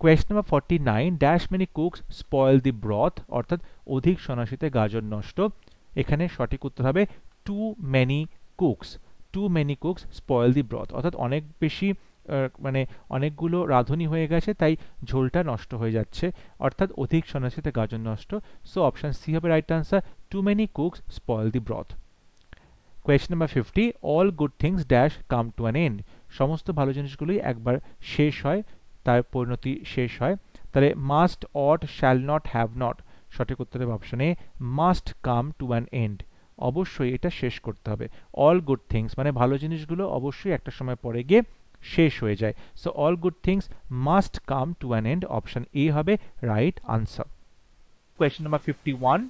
question number forty nine dash many cooks spoil the broth অর্থাৎ অধিক সনাসিতে গাজর নষ্ট এখানে সঠিক উত্তর হবে too many cooks too many cooks spoil the broth অর্থাৎ অনেক বেশি মানে অনেকগুলো রাঁধুনি হয়ে গেছে তাই ঝোলটা নষ্ট হয়ে যাচ্ছে অর্থাৎ অধিক সন্ন্যাসীতে গাজন নষ্ট সো অপশান সি হবে right answer too many cooks spoil the broth question number fifty all good things dash come to an end সমস্ত ভালো জিনিসগুলোই একবার শেষ হয় তার পরিণতি শেষ হয় তাহলে must ought shall not have not সঠিক উত্তরের অপশানে must come to an end অবশ্যই এটা শেষ করতে হবে অল গুড থিংস মানে ভালো জিনিসগুলো অবশ্যই একটা সময় পরে গিয়ে শেষ হয়ে যায় so all good things must come to an end option A হবে right answer question number fifty one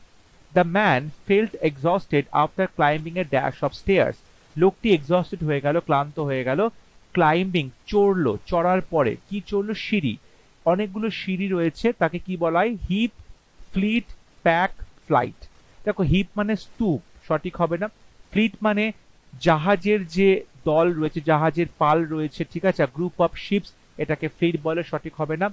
the man felt exhausted after climbing a dash of stairs লোকটি এক্সস্টেড হয়ে গেল ক্লান্ত হয়ে গেল ক্লাইম্বিং চড়লো চড়ার পরে কি চড়লো সিঁড়ি অনেকগুলো সিঁড়ি রয়েছে তাকে কি বলা হয় হিপ ফ্লিট প্যাক ফ্লাইট দেখো হিপ মানে স্তূপ সঠিক হবে না ফ্লিট মানে জাহাজের যে দল রয়েছে জাহাজের পাল রয়েছে ঠিক আছে গ্রুপ অফ শিপস এটাকে ফ্লিট বলে সঠিক হবে না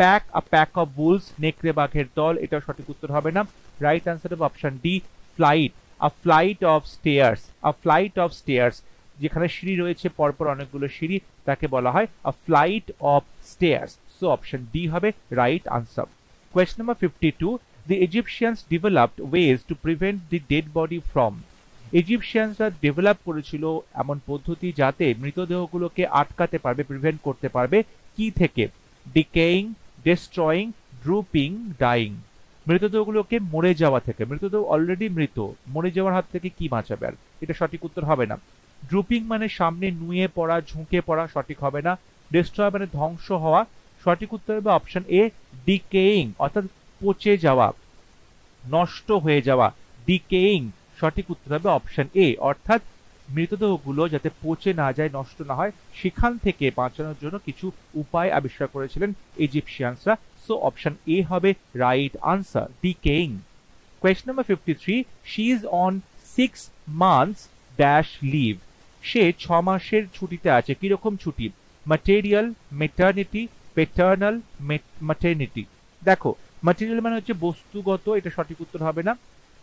pack a pack of wolves নেকড়ে বাঘের দল এটাও সঠিক উত্তর হবে না right answer of option D flight a flight of stairs a flight of stairs যেখানে সিঁড়ি রয়েছে পরপর অনেকগুলো সিঁড়ি তাকে বলা হয় a flight of stairs so option D হবে right answer question number fifty two the Egyptians developed ways to prevent the dead body from ইজিপশিয়ানরা ডেভেলপ করেছিল এমন পদ্ধতি যাতে মৃতদেহগুলোকে আটকাতে পারবে প্রিভেন্ট করতে পারবে কি থেকে ডিকেইং ডিস্ট্রয়িং ড্রুপিং ডাইং মৃতদেহগুলোকে মরে যাওয়া থেকে মৃতদেহ অলরেডি মৃত মরে যাওয়ার হাত থেকে কি বাঁচাবে আর এটা সঠিক উত্তর হবে না ড্রুপিং মানে সামনে নুয়ে পড়া ঝুঁকে পড়া সঠিক হবে না ডিস্ট্রয় মানে ধ্বংস হওয়া সঠিক উত্তর হবে অপশন এ ডিকেইং অর্থাৎ পচে যাওয়া নষ্ট হয়ে যাওয়া ডিকেইং সঠিক উত্তর হবে অপশন এ অর্থাৎ মৃতদেহগুলো যাতে পচে না যায় নষ্ট না হয় সেখান থেকে বাঁচানোর জন্য কিছু উপায় আবিষ্কার করেছিলেন ইজিপশিয়ানসরা সো অপশন এ হবে right answer decaying question number fifty three she is on six months dash leave সে ছ মাসের ছুটিতে আছে কিরকম ছুটি ম্যাটেরিয়াল মেটার্নিটি পেটার্নাল মেটার্নিটি দেখো ম্যাটেরিয়াল মানে হচ্ছে বস্তুগত এটা সঠিক উত্তর হবে না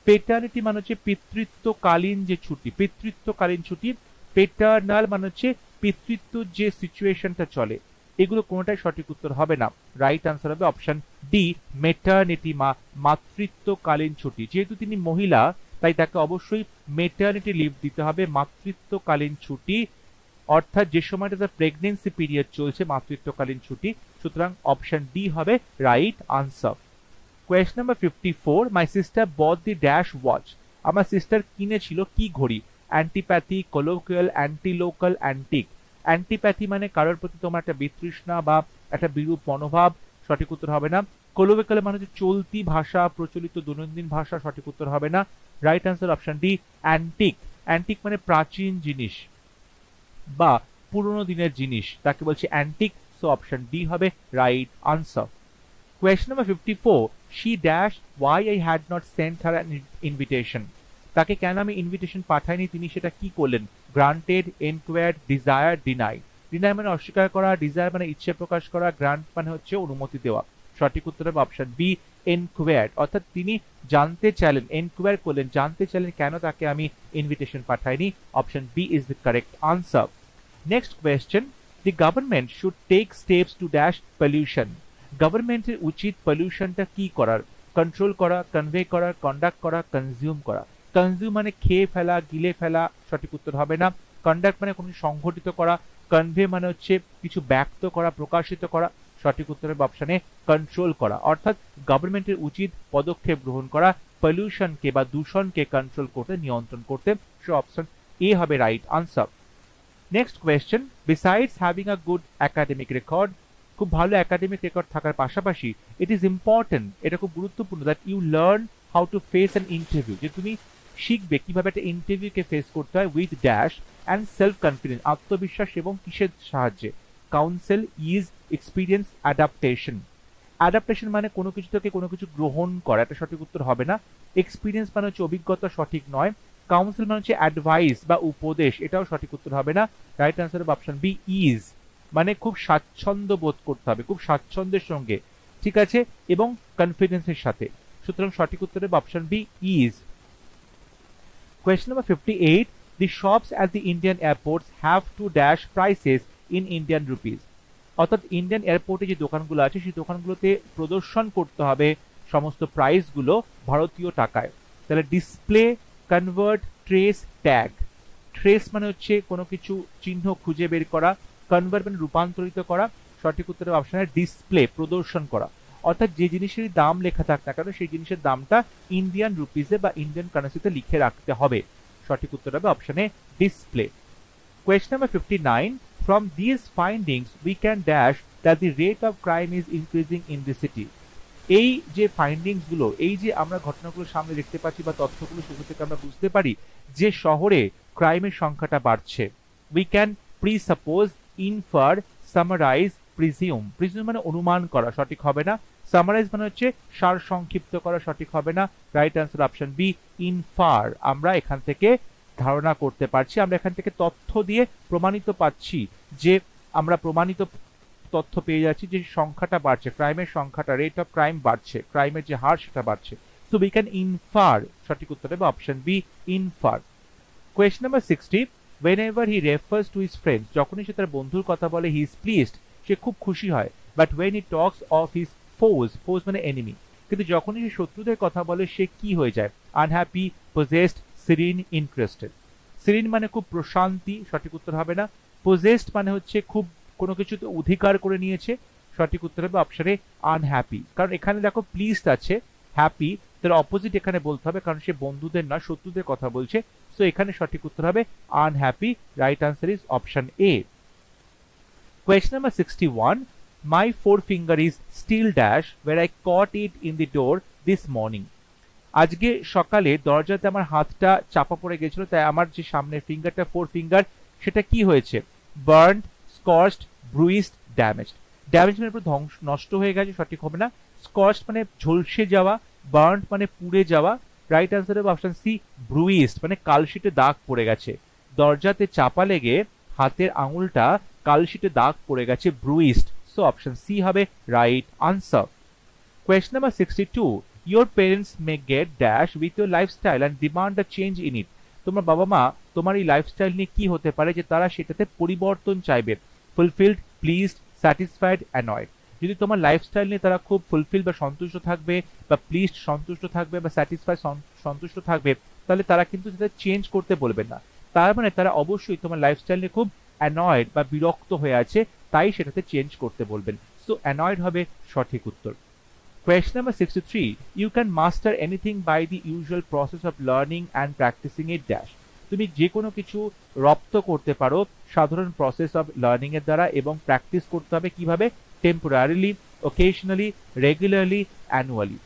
পেটার্নিটি মানে হচ্ছে পিতৃত্বকালীন যে ছুটি পিতৃত্বকালীন ছুটি পেটার্নাল মানে হচ্ছে পিতৃত্ব যে সিচুয়েশনটা চলে এগুলো কোনোটাই সঠিক উত্তর হবে না রাইট আনসার হবে অপশন ডি মেটার্নিটি মা মাতৃত্বকালীন ছুটি যেহেতু তিনি মহিলা তাই তাকে অবশ্যই মেটার্নিটি লিভ দিতে হবে মাতৃত্বকালীন ছুটি অর্থাৎ যে সময়টা তার প্রেগনেন্সি পিরিয়ড চলছে মাতৃত্বকালীন ছুটি সুতরাং অপশন ডি হবে right answer question number fifty four my sister bought the dash watch আমার সিস্টার কিনেছিল কি ঘড়ি antipathy colloquial anti local antique antipathy মানে কারোর প্রতি তোমার একটা বিতৃষ্ণা বা একটা বিরূপ মনোভাব সঠিক উত্তর হবে না কোলোবেকাল মানে হচ্ছে চলতি ভাষা প্রচলিত দৈনন্দিন ভাষা সঠিক উত্তর হবে না right answer option D antique antique মানে প্রাচীন জিনিস বা পুরনো দিনের জিনিস তাকে বলছে অ্যান্টিক সো অপশন ডি হবে right answer Question number 54. She dash why I had not sent her an invitation. তাকে কেন আমি ইনভিটেশন পাঠাইনি তিনি সেটা কি করলেন granted enquire desire deny deny মানে অস্বীকার করা ডিজায়ার মানে ইচ্ছে প্রকাশ করা গ্রান্ট মানে হচ্ছে অনুমতি দেওয়া সঠিক উত্তর হবে অপশন বি এনকোয়ার অর্থাৎ তিনি জানতে চাইলেন এনকোয়ার করলেন জানতে চাইলেন কেন তাকে আমি ইনভিটেশন পাঠাইনি option B is the correct answer next question the government should take steps to dash pollution গভর্নমেন্টের উচিত পলিউশনটা কি করার কন্ট্রোল করা কনভে করা কন্ডাক্ট করা কনজিউম করা কনজিউম মানে খেয়ে ফেলা গিলে ফেলা সঠিক উত্তর হবে না কন্ডাক্ট মানে কোনো সংঘটিত করা কনভে মানে হচ্ছে কিছু ব্যক্ত করা প্রকাশিত করা সঠিক উত্তরের অপশানে কন্ট্রোল করা অর্থাৎ গভর্নমেন্টের উচিত পদক্ষেপ গ্রহণ করা পলিউশনকে বা দূষণকে কন্ট্রোল করতে নিয়ন্ত্রণ করতে সে অপশন এ হবে right answer next question besides having a good academic record খুব ভালো একাডেমিক রেকর্ড থাকার পাশাপাশি ইট ইজ ইম্পর্টেন্ট এটা খুব গুরুত্বপূর্ণ that you learn how to face an interview যে তুমি শিখবে কিভাবে একটা ইন্টারভিউকে ফেস করতে হয় with dash and self confidence আত্মবিশ্বাস এবং কিসের সাহায্যে counsel is experience adaptation adaptation মানে কোনো কিছু থেকে কোনো কিছু গ্রহণ করা এটা সঠিক উত্তর হবে না এক্সপিরিয়েন্স মানে হচ্ছে অভিজ্ঞতা সঠিক নয় কাউন্সিল মানে হচ্ছে অ্যাডভাইস বা উপদেশ এটাও সঠিক উত্তর হবে না right answer option B is মানে খুব স্বাচ্ছন্দ্য বোধ করতে হবে খুব স্বাচ্ছন্দ্যের সঙ্গে ঠিক আছে এবং কনফিডেন্সের সাথে সুতরাং সঠিক উত্তর হবে option B is question number fifty eight the shops at the Indian airports have to dash prices in Indian rupees অর্থাৎ ইন্ডিয়ান এয়ারপোর্টে যে দোকানগুলো আছে সেই দোকানগুলোতে প্রদর্শন করতে হবে সমস্ত প্রাইসগুলো ভারতীয় টাকায় তাহলে display convert trace tag trace মানে হচ্ছে কোনো কিছু চিহ্ন খুঁজে বের করা কনভার্ট মানে রূপান্তরিত করা সঠিক উত্তরের অপশানে ডিসপ্লে প্রদর্শন করা অর্থাৎ যে জিনিসের দাম লেখা থাকে না কেন সেই জিনিসের দামটা ইন্ডিয়ান রুপিসে বা ইন্ডিয়ান কারেন্সিতে লিখে রাখতে হবে সঠিক উত্তর হবে অপশানে display question number fifty nine from this findings we can dash that the rate of crime is increasing in the city এই যে ফাইন্ডিংসগুলো এই যে আমরা ঘটনাগুলো সামনে দেখতে পাচ্ছি বা তথ্যগুলো শুরু থেকে আমরা বুঝতে পারি যে শহরে ক্রাইমের সংখ্যাটা বাড়ছে we can presuppose infer summarize presume presume মানে অনুমান করা সঠিক হবে না সামারাইজ মানে হচ্ছে সার সংক্ষিপ্ত করা সঠিক হবে না right answer option B infer আমরা এখান থেকে ধারণা করতে পারছি আমরা এখান থেকে তথ্য দিয়ে প্রমাণিত পাচ্ছি যে আমরা প্রমাণিত তথ্য পেয়ে যাচ্ছি যে সংখ্যাটা বাড়ছে ক্রাইমের সংখ্যাটা রেট অফ ক্রাইম বাড়ছে ক্রাইমের যে হার সেটা বাড়ছে সো উই ক্যান ইনফার সঠিক উত্তর হবে option B infer question number sixty whenever he refers to his friend যখনই সে তার বন্ধুর কথা বলে হি ইজ প্লিজড সে খুব খুশি হয় but when he talks of his foes foes মানে এনিমি কিন্তু যখনই সে শত্রুদের কথা বলে সে কি হয়ে যায় unhappy possessed serene interested serene মানে খুব প্রশান্তি সঠিক উত্তর হবে না পজেসড মানে হচ্ছে খুব কোনো কিছুতে অধিকার করে নিয়েছে সঠিক উত্তর হবে অপশনে আনহ্যাপি কারণ এখানে দেখো প্লিজড আছে হ্যাপি তার অপোজিট এখানে বলতে হবে কারণ সে বন্ধুদের না শত্রুদের কথা বলছে সো এখানে সঠিক উত্তর হবে unhappy right answer is option A question number sixty one my forefinger is still dash where I caught it in the door this morning আজকে সকালে দরজাতে আমার হাতটা চাপা পড়ে গেছিল তাই আমার যে সামনের ফিঙ্গারটা ফোর ফিঙ্গার সেটা কি হয়েছে burn scorched bruised damage damage মানে পুরো ধ্বংস নষ্ট হয়ে গেছে সঠিক হবে না স্কর্সড মানে ঝলসে যাওয়া বার্ন মানে পুড়ে যাওয়া রাইট অ্যান্সার হবে অপশন সি ব্রুইস্ট মানে কালশিটে দাগ পড়ে গেছে দরজাতে চাপা লেগে হাতের আঙুলটা কালশিটে দাগ পড়ে গেছে ব্রুইস্ট সো অপশন সি হবে right answer question number sixty two your parents may get dash with your lifestyle and demand a change in it তোমার বাবা মা তোমার এই লাইফস্টাইল নিয়ে কি হতে পারে যে তারা সেটাতে পরিবর্তন চাইবে ফুলফিলড প্লিজড স্যাটিসফাইড অ্যানয়েড যদি তোমার লাইফস্টাইল নিয়ে তারা খুব ফুলফিল বা সন্তুষ্ট থাকবে বা প্লিজ সন্তুষ্ট থাকবে বা স্যাটিসফাই সন্তুষ্ট থাকবে তাহলে তারা কিন্তু সেটা চেঞ্জ করতে বলবে না তার মানে তারা অবশ্যই তোমার লাইফস্টাইল নিয়ে খুব অ্যানয়েড বা বিরক্ত হয়ে আছে তাই সেটাতে চেঞ্জ করতে বলবেন সো অ্যানয়েড হবে সঠিক উত্তর Question number 63. You can master anything by the usual process of learning and practising it dash তুমি যে কোনো কিছু রপ্ত করতে পারো সাধারণ প্রসেস অফ লার্নিং এর দ্বারা এবং প্র্যাকটিস করতে হবে কিভাবে টেম্পোরারিলি ওকেশনালি রেগুলারলি অ্যানুয়ালি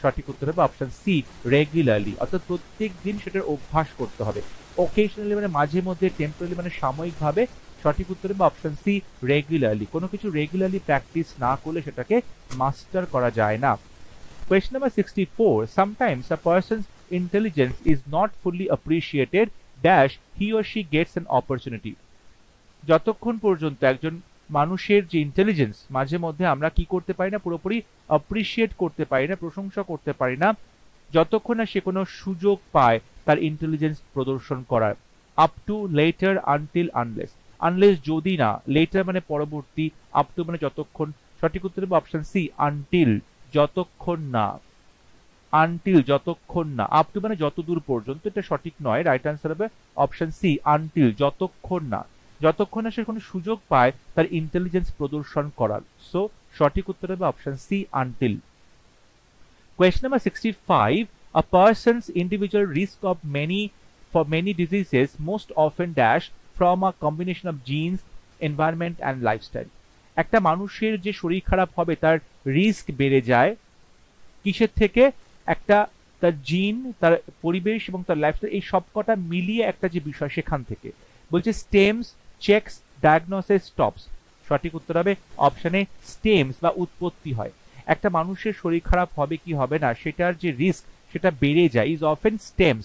সঠিক উত্তর হবে অপশান সি রেগুলারলি অর্থাৎ প্রত্যেক দিন সেটার অভ্যাস করতে হবে ওকেশনালি মানে মাঝে মধ্যে টেম্পোরারি মানে সাময়িকভাবে সঠিক উত্তর হবে অপশান সি রেগুলারলি কোনো কিছু রেগুলারলি প্র্যাকটিস না করলে সেটাকে মাস্টার করা যায় না question number sixty four sometimes a person's intelligence is not fully appreciated dash he or she gets an opportunity যতক্ষণ পর্যন্ত একজন মানুষের যে ইন্টেলিজেন্স মাঝে মধ্যে আমরা কি করতে পারি না পুরোপুরি অ্যাপ্রিসিয়েট করতে পারি না প্রশংসা করতে পারি না যতক্ষণ না সে কোনো সুযোগ পায় তার ইন্টেলিজেন্স প্রদর্শন করার up to later until unless unless যদি না লেটার মানে পরবর্তী আপ টু মানে যতক্ষণ সঠিক উত্তর দেবো অপশান সি আনটিল যতক্ষণ না আনটিল যতক্ষণ না আপ টু মানে যতদূর পর্যন্ত এটা সঠিক নয় রাইট আনসার হবে অপশান সি আনটিল যতক্ষণ না যতক্ষণ না সে কোনো সুযোগ পায় তার ইন্টেলিজেন্স প্রদর্শন করার সো সঠিক উত্তর হবে option C until question number sixty five a person's individual risk of many for many diseases most often dash from a combination of genes environment and lifestyle একটা মানুষের যে শরীর খারাপ হবে তার রিস্ক বেড়ে যায় কিসের থেকে একটা তার জিন তার পরিবেশ এবং তার লাইফস্টাইল এই সবকটা মিলিয়ে একটা যে বিষয় সেখান থেকে বলছে স্টেমস চেকস ডায়াগনোসিস স্টপস সঠিক উত্তর হবে অপশানে স্টেমস বা উৎপত্তি হয় একটা মানুষের শরীর খারাপ হবে কি হবে না সেটার যে রিস্ক সেটা বেড়ে যায় ইজ অফেন স্টেমস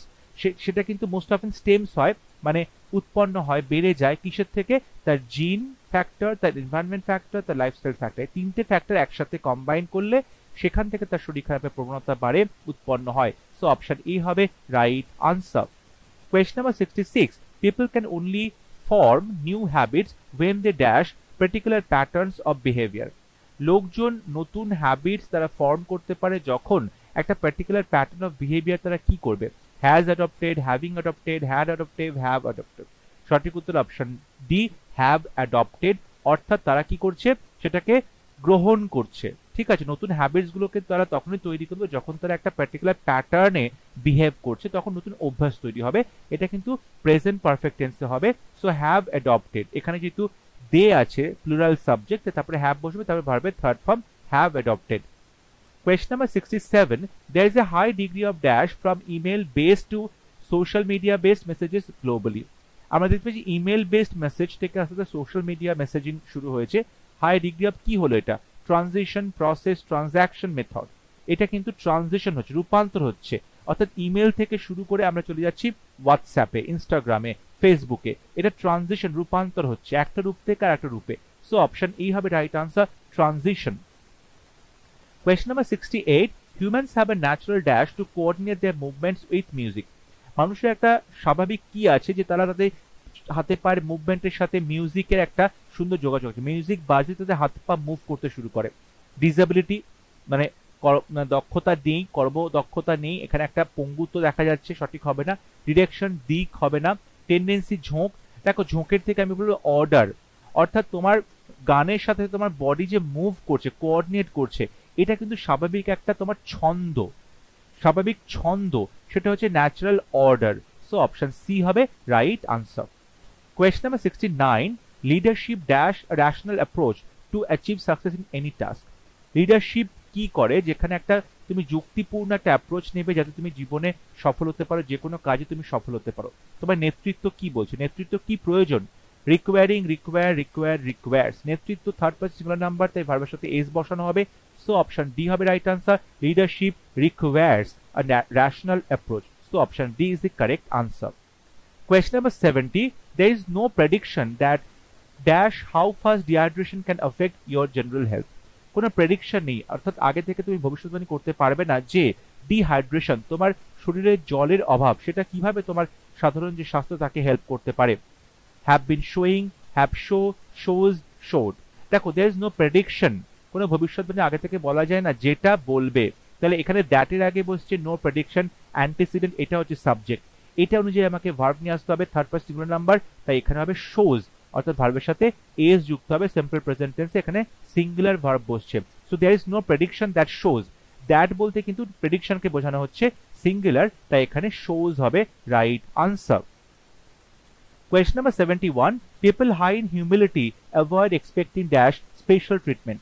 সেটা কিন্তু মোস্ট অফেন স্টেমস হয় মানে উৎপন্ন হয় বেড়ে যায় কিসের থেকে তার জিন ফ্যাক্টর তার এনভায়রনমেন্ট ফ্যাক্টর তার লাইফস্টাইল ফ্যাক্টর তিনটে ফ্যাক্টর একসাথে কম্বাইন করলে সেখান থেকে তার শরীর খারাপের প্রবণতা বাড়ে উৎপন্ন হয় সো অপশন এই হবে right answer question number sixty six people can only form new habits when they dash particular patterns of behavior লোকজন নতুন হ্যাবিটস তারা ফর্ম করতে পারে যখন একটা পার্টিকুলার প্যাটার্ন অফ বিহেভিয়ার তারা কি করবে has adopted having adopted had adopted have adopted সঠিক উত্তর অপশন ডি হ্যাভ অ্যাডপ্টেড অর্থাৎ তারা কি করছে সেটাকে গ্রহণ করছে ঠিক আছে নতুন হ্যাবিটসগুলোকে তারা তখনই তৈরি করবে যখন তারা একটা পার্টিকুলার প্যাটার্নে বিহেভ করছে তখন নতুন অভ্যাস তৈরি হবে এটা কিন্তু প্রেজেন্ট পারফেক্ট টেন্সে হবে সো হ্যাভ অ্যাডপ্টেড এখানে যেহেতু দে আছে প্লুরাল সাবজেক্ট তারপরে হ্যাভ বসবে তারপরে ভার্বের third form have adopted number sixty seven there is a high degree of dash from email based to social media based messages globally আমরা দেখতে পাচ্ছি ইমেল বেসড মেসেজ থেকে আস্তে আস্তে সোশ্যাল মিডিয়া মেসেজিং শুরু হয়েছে হাই ডিগ্রি অফ কি হলো এটা ট্রানজিশন প্রসেস ট্রানজ্যাকশন মেথড এটা কিন্তু ট্রানজিশন হচ্ছে রূপান্তর হচ্ছে অর্থাৎ ইমেল থেকে শুরু করে আমরা চলে যাচ্ছি হোয়াটসঅ্যাপে ইনস্টাগ্রামে ফেসবুকে এটা ট্রানজিশন রূপান্তর হচ্ছে একটা রূপ থেকে আর একটা রূপে সো অপশন এই হবে right answer transition question number sixty eight humans have a natural dash to coordinate their movements with music মানুষের একটা স্বাভাবিক কি আছে যে তারা তাদের হাতে পায়ের মুভমেন্টের সাথে মিউজিকের একটা সুন্দর যোগাযোগ আছে মিউজিক বাজলে তাদের হাত পা মুভ করতে শুরু করে ডিসএবিলিটি মানে, মানে দক্ষতা নেই কর্মদক্ষতা নেই এখানে একটা পঙ্গুত্ব দেখা যাচ্ছে সঠিক হবে না ডিরেকশন দিক হবে না টেন্ডেন্সি ঝোঁক দেখো ঝোঁকের থেকে আমি বলবো অর্ডার অর্থাৎ তোমার গানের সাথে তোমার বডি যে মুভ করছে কোঅর্ডিনেট করছে এটা কিন্তু স্বাভাবিক একটা তোমার ছন্দ স্বাভাবিক ছন্দ সেটা হচ্ছে natural order so option C হবে right answer Question number 69 Leadership dash a rational approach to achieve success in any task. Leadership কি করে যেখানে একটা তুমি যুক্তিপূর্ণ একটা অ্যাপ্রোচ নেবে যাতে তুমি জীবনে সফল হতে পারো যে কোনো কাজে তুমি সফল হতে পারো তোমার নেতৃত্ব কি বলছে নেতৃত্ব কি প্রয়োজন রিকোয়ারিং রিকোয়ার রিকোয়ার রিকোয়ার্স নেতৃত্ব থার্ড পার্সন সিঙ্গুলার নাম্বার তাই ভার্বের সাথে এস বসানো হবে সো অপশন ডি হবে right answer leadership requires a national approach so option D is the correct answer Question number 70. There is no prediction that dash how fast dehydration can affect your general health. কোনো প্রেডিকশন নেই অর্থাৎ আগে থেকে তুমি ভবিষ্যৎবাণী করতে পারবে না যে ডিহাইড্রেশন তোমার শরীরে জলের অভাব সেটা কিভাবে তোমার সাধারণ যে স্বাস্থ্য তাকে হেল্প করতে পারে have been showing have show shows showed দেখো দের ইজ নো প্রেডিকশন কোনো ভবিষ্যৎবাণী আগে থেকে বলা যায় না যেটা বলবে তাহলে এখানে দ্যাটের আগে বসছে নো প্রেডিকশন অ্যান্টিসিডেন্ট এটা হচ্ছে সাবজেক্ট এটা অনুযায়ী আমাকে ভার্ব নিয়ে আসতে হবে থার্ড পার্সন সিঙ্গুলার নাম্বার তাই এখানে হবে শোজ অর্থাৎ ভার্বের সাথে এস যুক্ত হবে সিম্পল প্রেজেন্ট টেন্সে এখানে সিঙ্গুলার ভার্ব বসছে so there is no prediction that shows that বলতে কিন্তু প্রেডিকশনকে বোঝানো হচ্ছে সিঙ্গুলার তাই এখানে শোজ হবে right answer question number seventy one people high in humility avoid expecting dash special treatment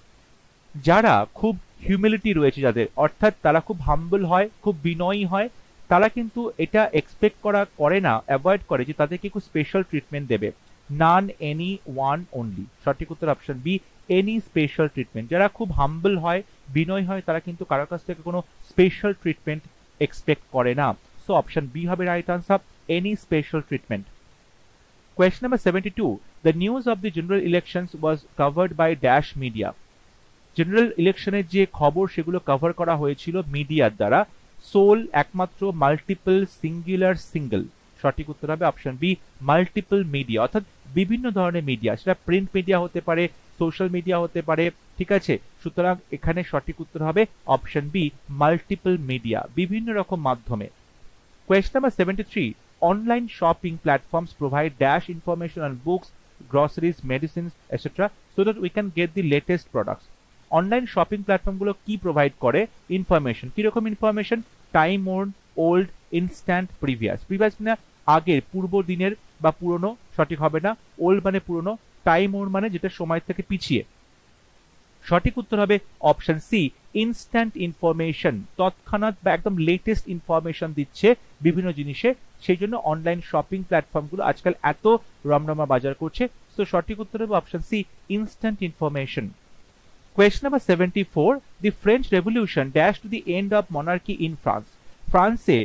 যারা খুব হিউমিলিটি রয়েছে যাদের অর্থাৎ তারা খুব হাম্বল হয় খুব বিনয়ী হয় তারা কিন্তু এটা এক্সপেক্ট করা করে না অ্যাভয়েড করে যে তাদেরকে একটু স্পেশাল ট্রিটমেন্ট দেবে নান এনি ওয়ান অনলি সঠিক উত্তর option B any special treatment যারা খুব হাম্বল হয় বিনয় হয় তারা কিন্তু কারো কাছ থেকে কোনো স্পেশাল ট্রিটমেন্ট এক্সপেক্ট করে না সো অপশন বি হবে right answer any special treatment number seventy two the news of the general election was covered by dash media general ইলেকশনের যে খবর সেগুলো কভার করা হয়েছিল মিডিয়ার দ্বারা সোল একমাত্র মাল্টিপল সিঙ্গুলার সিঙ্গেল সঠিক উত্তর হবে অপশন বি মাল্টিপল মিডিয়া অর্থাৎ বিভিন্ন ধরনের মিডিয়া সেটা প্রিন্ট মিডিয়া হতে পারে সোশ্যাল মিডিয়া হতে পারে ঠিক আছে সুতরাং এখানে সঠিক উত্তর হবে অপশন বি মাল্টিপল মিডিয়া বিভিন্ন রকম মাধ্যমে question number seventy three online shopping platforms provide dash information on books groceries medicine etc so that we can get the online shopping প্ল্যাটফর্মগুলো কি প্রোভাইড করে ইনফরমেশন কিরকম information time own old instant previous previous মানে আগের পূর্ব দিনের বা পুরনো সঠিক হবে না ওল্ড মানে পুরনো টাইম ওর মানে যেটা সময় থেকে পিছিয়ে সঠিক উত্তর হবে অপশন সি ইনস্ট্যান্ট ইনফরমেশন তৎক্ষণাৎ বা একদম লেটেস্ট ইনফরমেশন দিচ্ছে বিভিন্ন জিনিসে সেই জন্য অনলাইন শপিং প্ল্যাটফর্মগুলো আজকাল এত রমরমা বাজার করছে তো সঠিক উত্তর হবে option C instant information Question number 74. The French Revolution dash the end of monarchy in France. ফ্রান্সে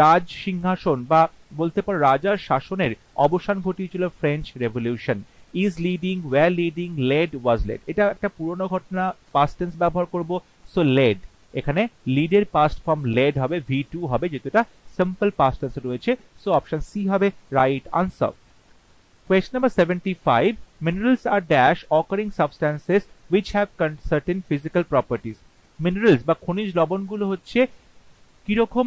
রাজ সিংহাসন বা বলতে পারো রাজার শাসনের অবসান ঘটিয়েছিল French revolution is leading were leading led was led এটা একটা পুরনো ঘটনা পাস্ট টেন্স ব্যবহার করব সো লেড এখানে লিডের পাস্ট ফর্ম লেড হবে ভি টু হবে যেটা সিম্পল পাস্ট টেন্স রয়েছে সো অপশন সি হবে right answer question number seventy five minerals are dash occurring substances which have certain physical properties minerals বা খনিজ লবণগুলো হচ্ছে কিরকম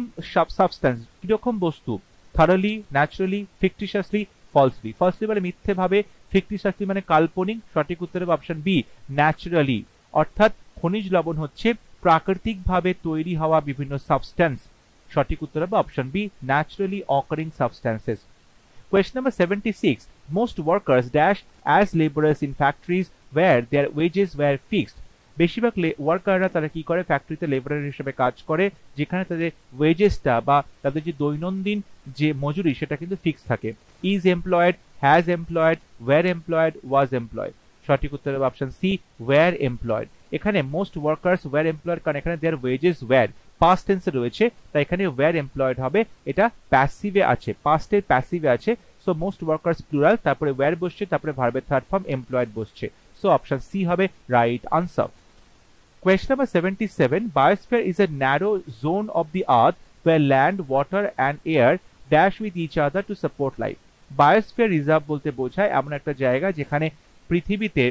সাবস্টান্স কিরকম বস্তু thoroughly naturally fictitiously falsely falsely মানে মিথ্যেভাবে ফিকটিশাসলি মানে কাল্পনিক সঠিক উত্তর হবে অপশন বি ন্যাচারালি অর্থাৎ খনিজ লবণ হচ্ছে প্রাকৃতিকভাবে তৈরি হওয়া বিভিন্ন সাবস্ট্যান্স সঠিক উত্তর হবে option B naturally occurring substances number seventy six most workers dash as laborers in factories where their wages were fixed বেশিরভাগ ওয়ার্কাররা তারা কি করে ফ্যাক্টরিতে লেবারার হিসেবে কাজ করে যেখানে তাদের ওয়েজেসটা বা তাদের যে দৈনন্দিন যে মজুরি সেটা কিন্তু ফিক্স থাকে is employed has employed were employed was employed সঠিক উত্তর হবে অপশন সি ওয়ার এমপ্লয়েড এখানে মোস্ট ওয়ার্কার্স ওয়ার এমপ্লয়েড কারণ এখানে দেয়ার ওয়েজেস ওয়ার পাস্ট টেন্সে রয়েছে তাই এখানে ওয়ার এমপ্লয়েড হবে এটা প্যাসিভে আছে পাস্টের প্যাসিভে আছে সো মোস্ট ওয়ার্কার্স প্লুরাল তারপরে ওয়ার বসছে তারপরে ভার্বের থার্ড ফর্ম এমপ্লয়েড বসছে তো অপশন সি হবে right answer. Question number 77 biosphere is a narrow zone of the earth where land water and air dash with each other to support life. Biosphere reserve বলতে বোঝায় এমন একটা জায়গা যেখানে পৃথিবীতে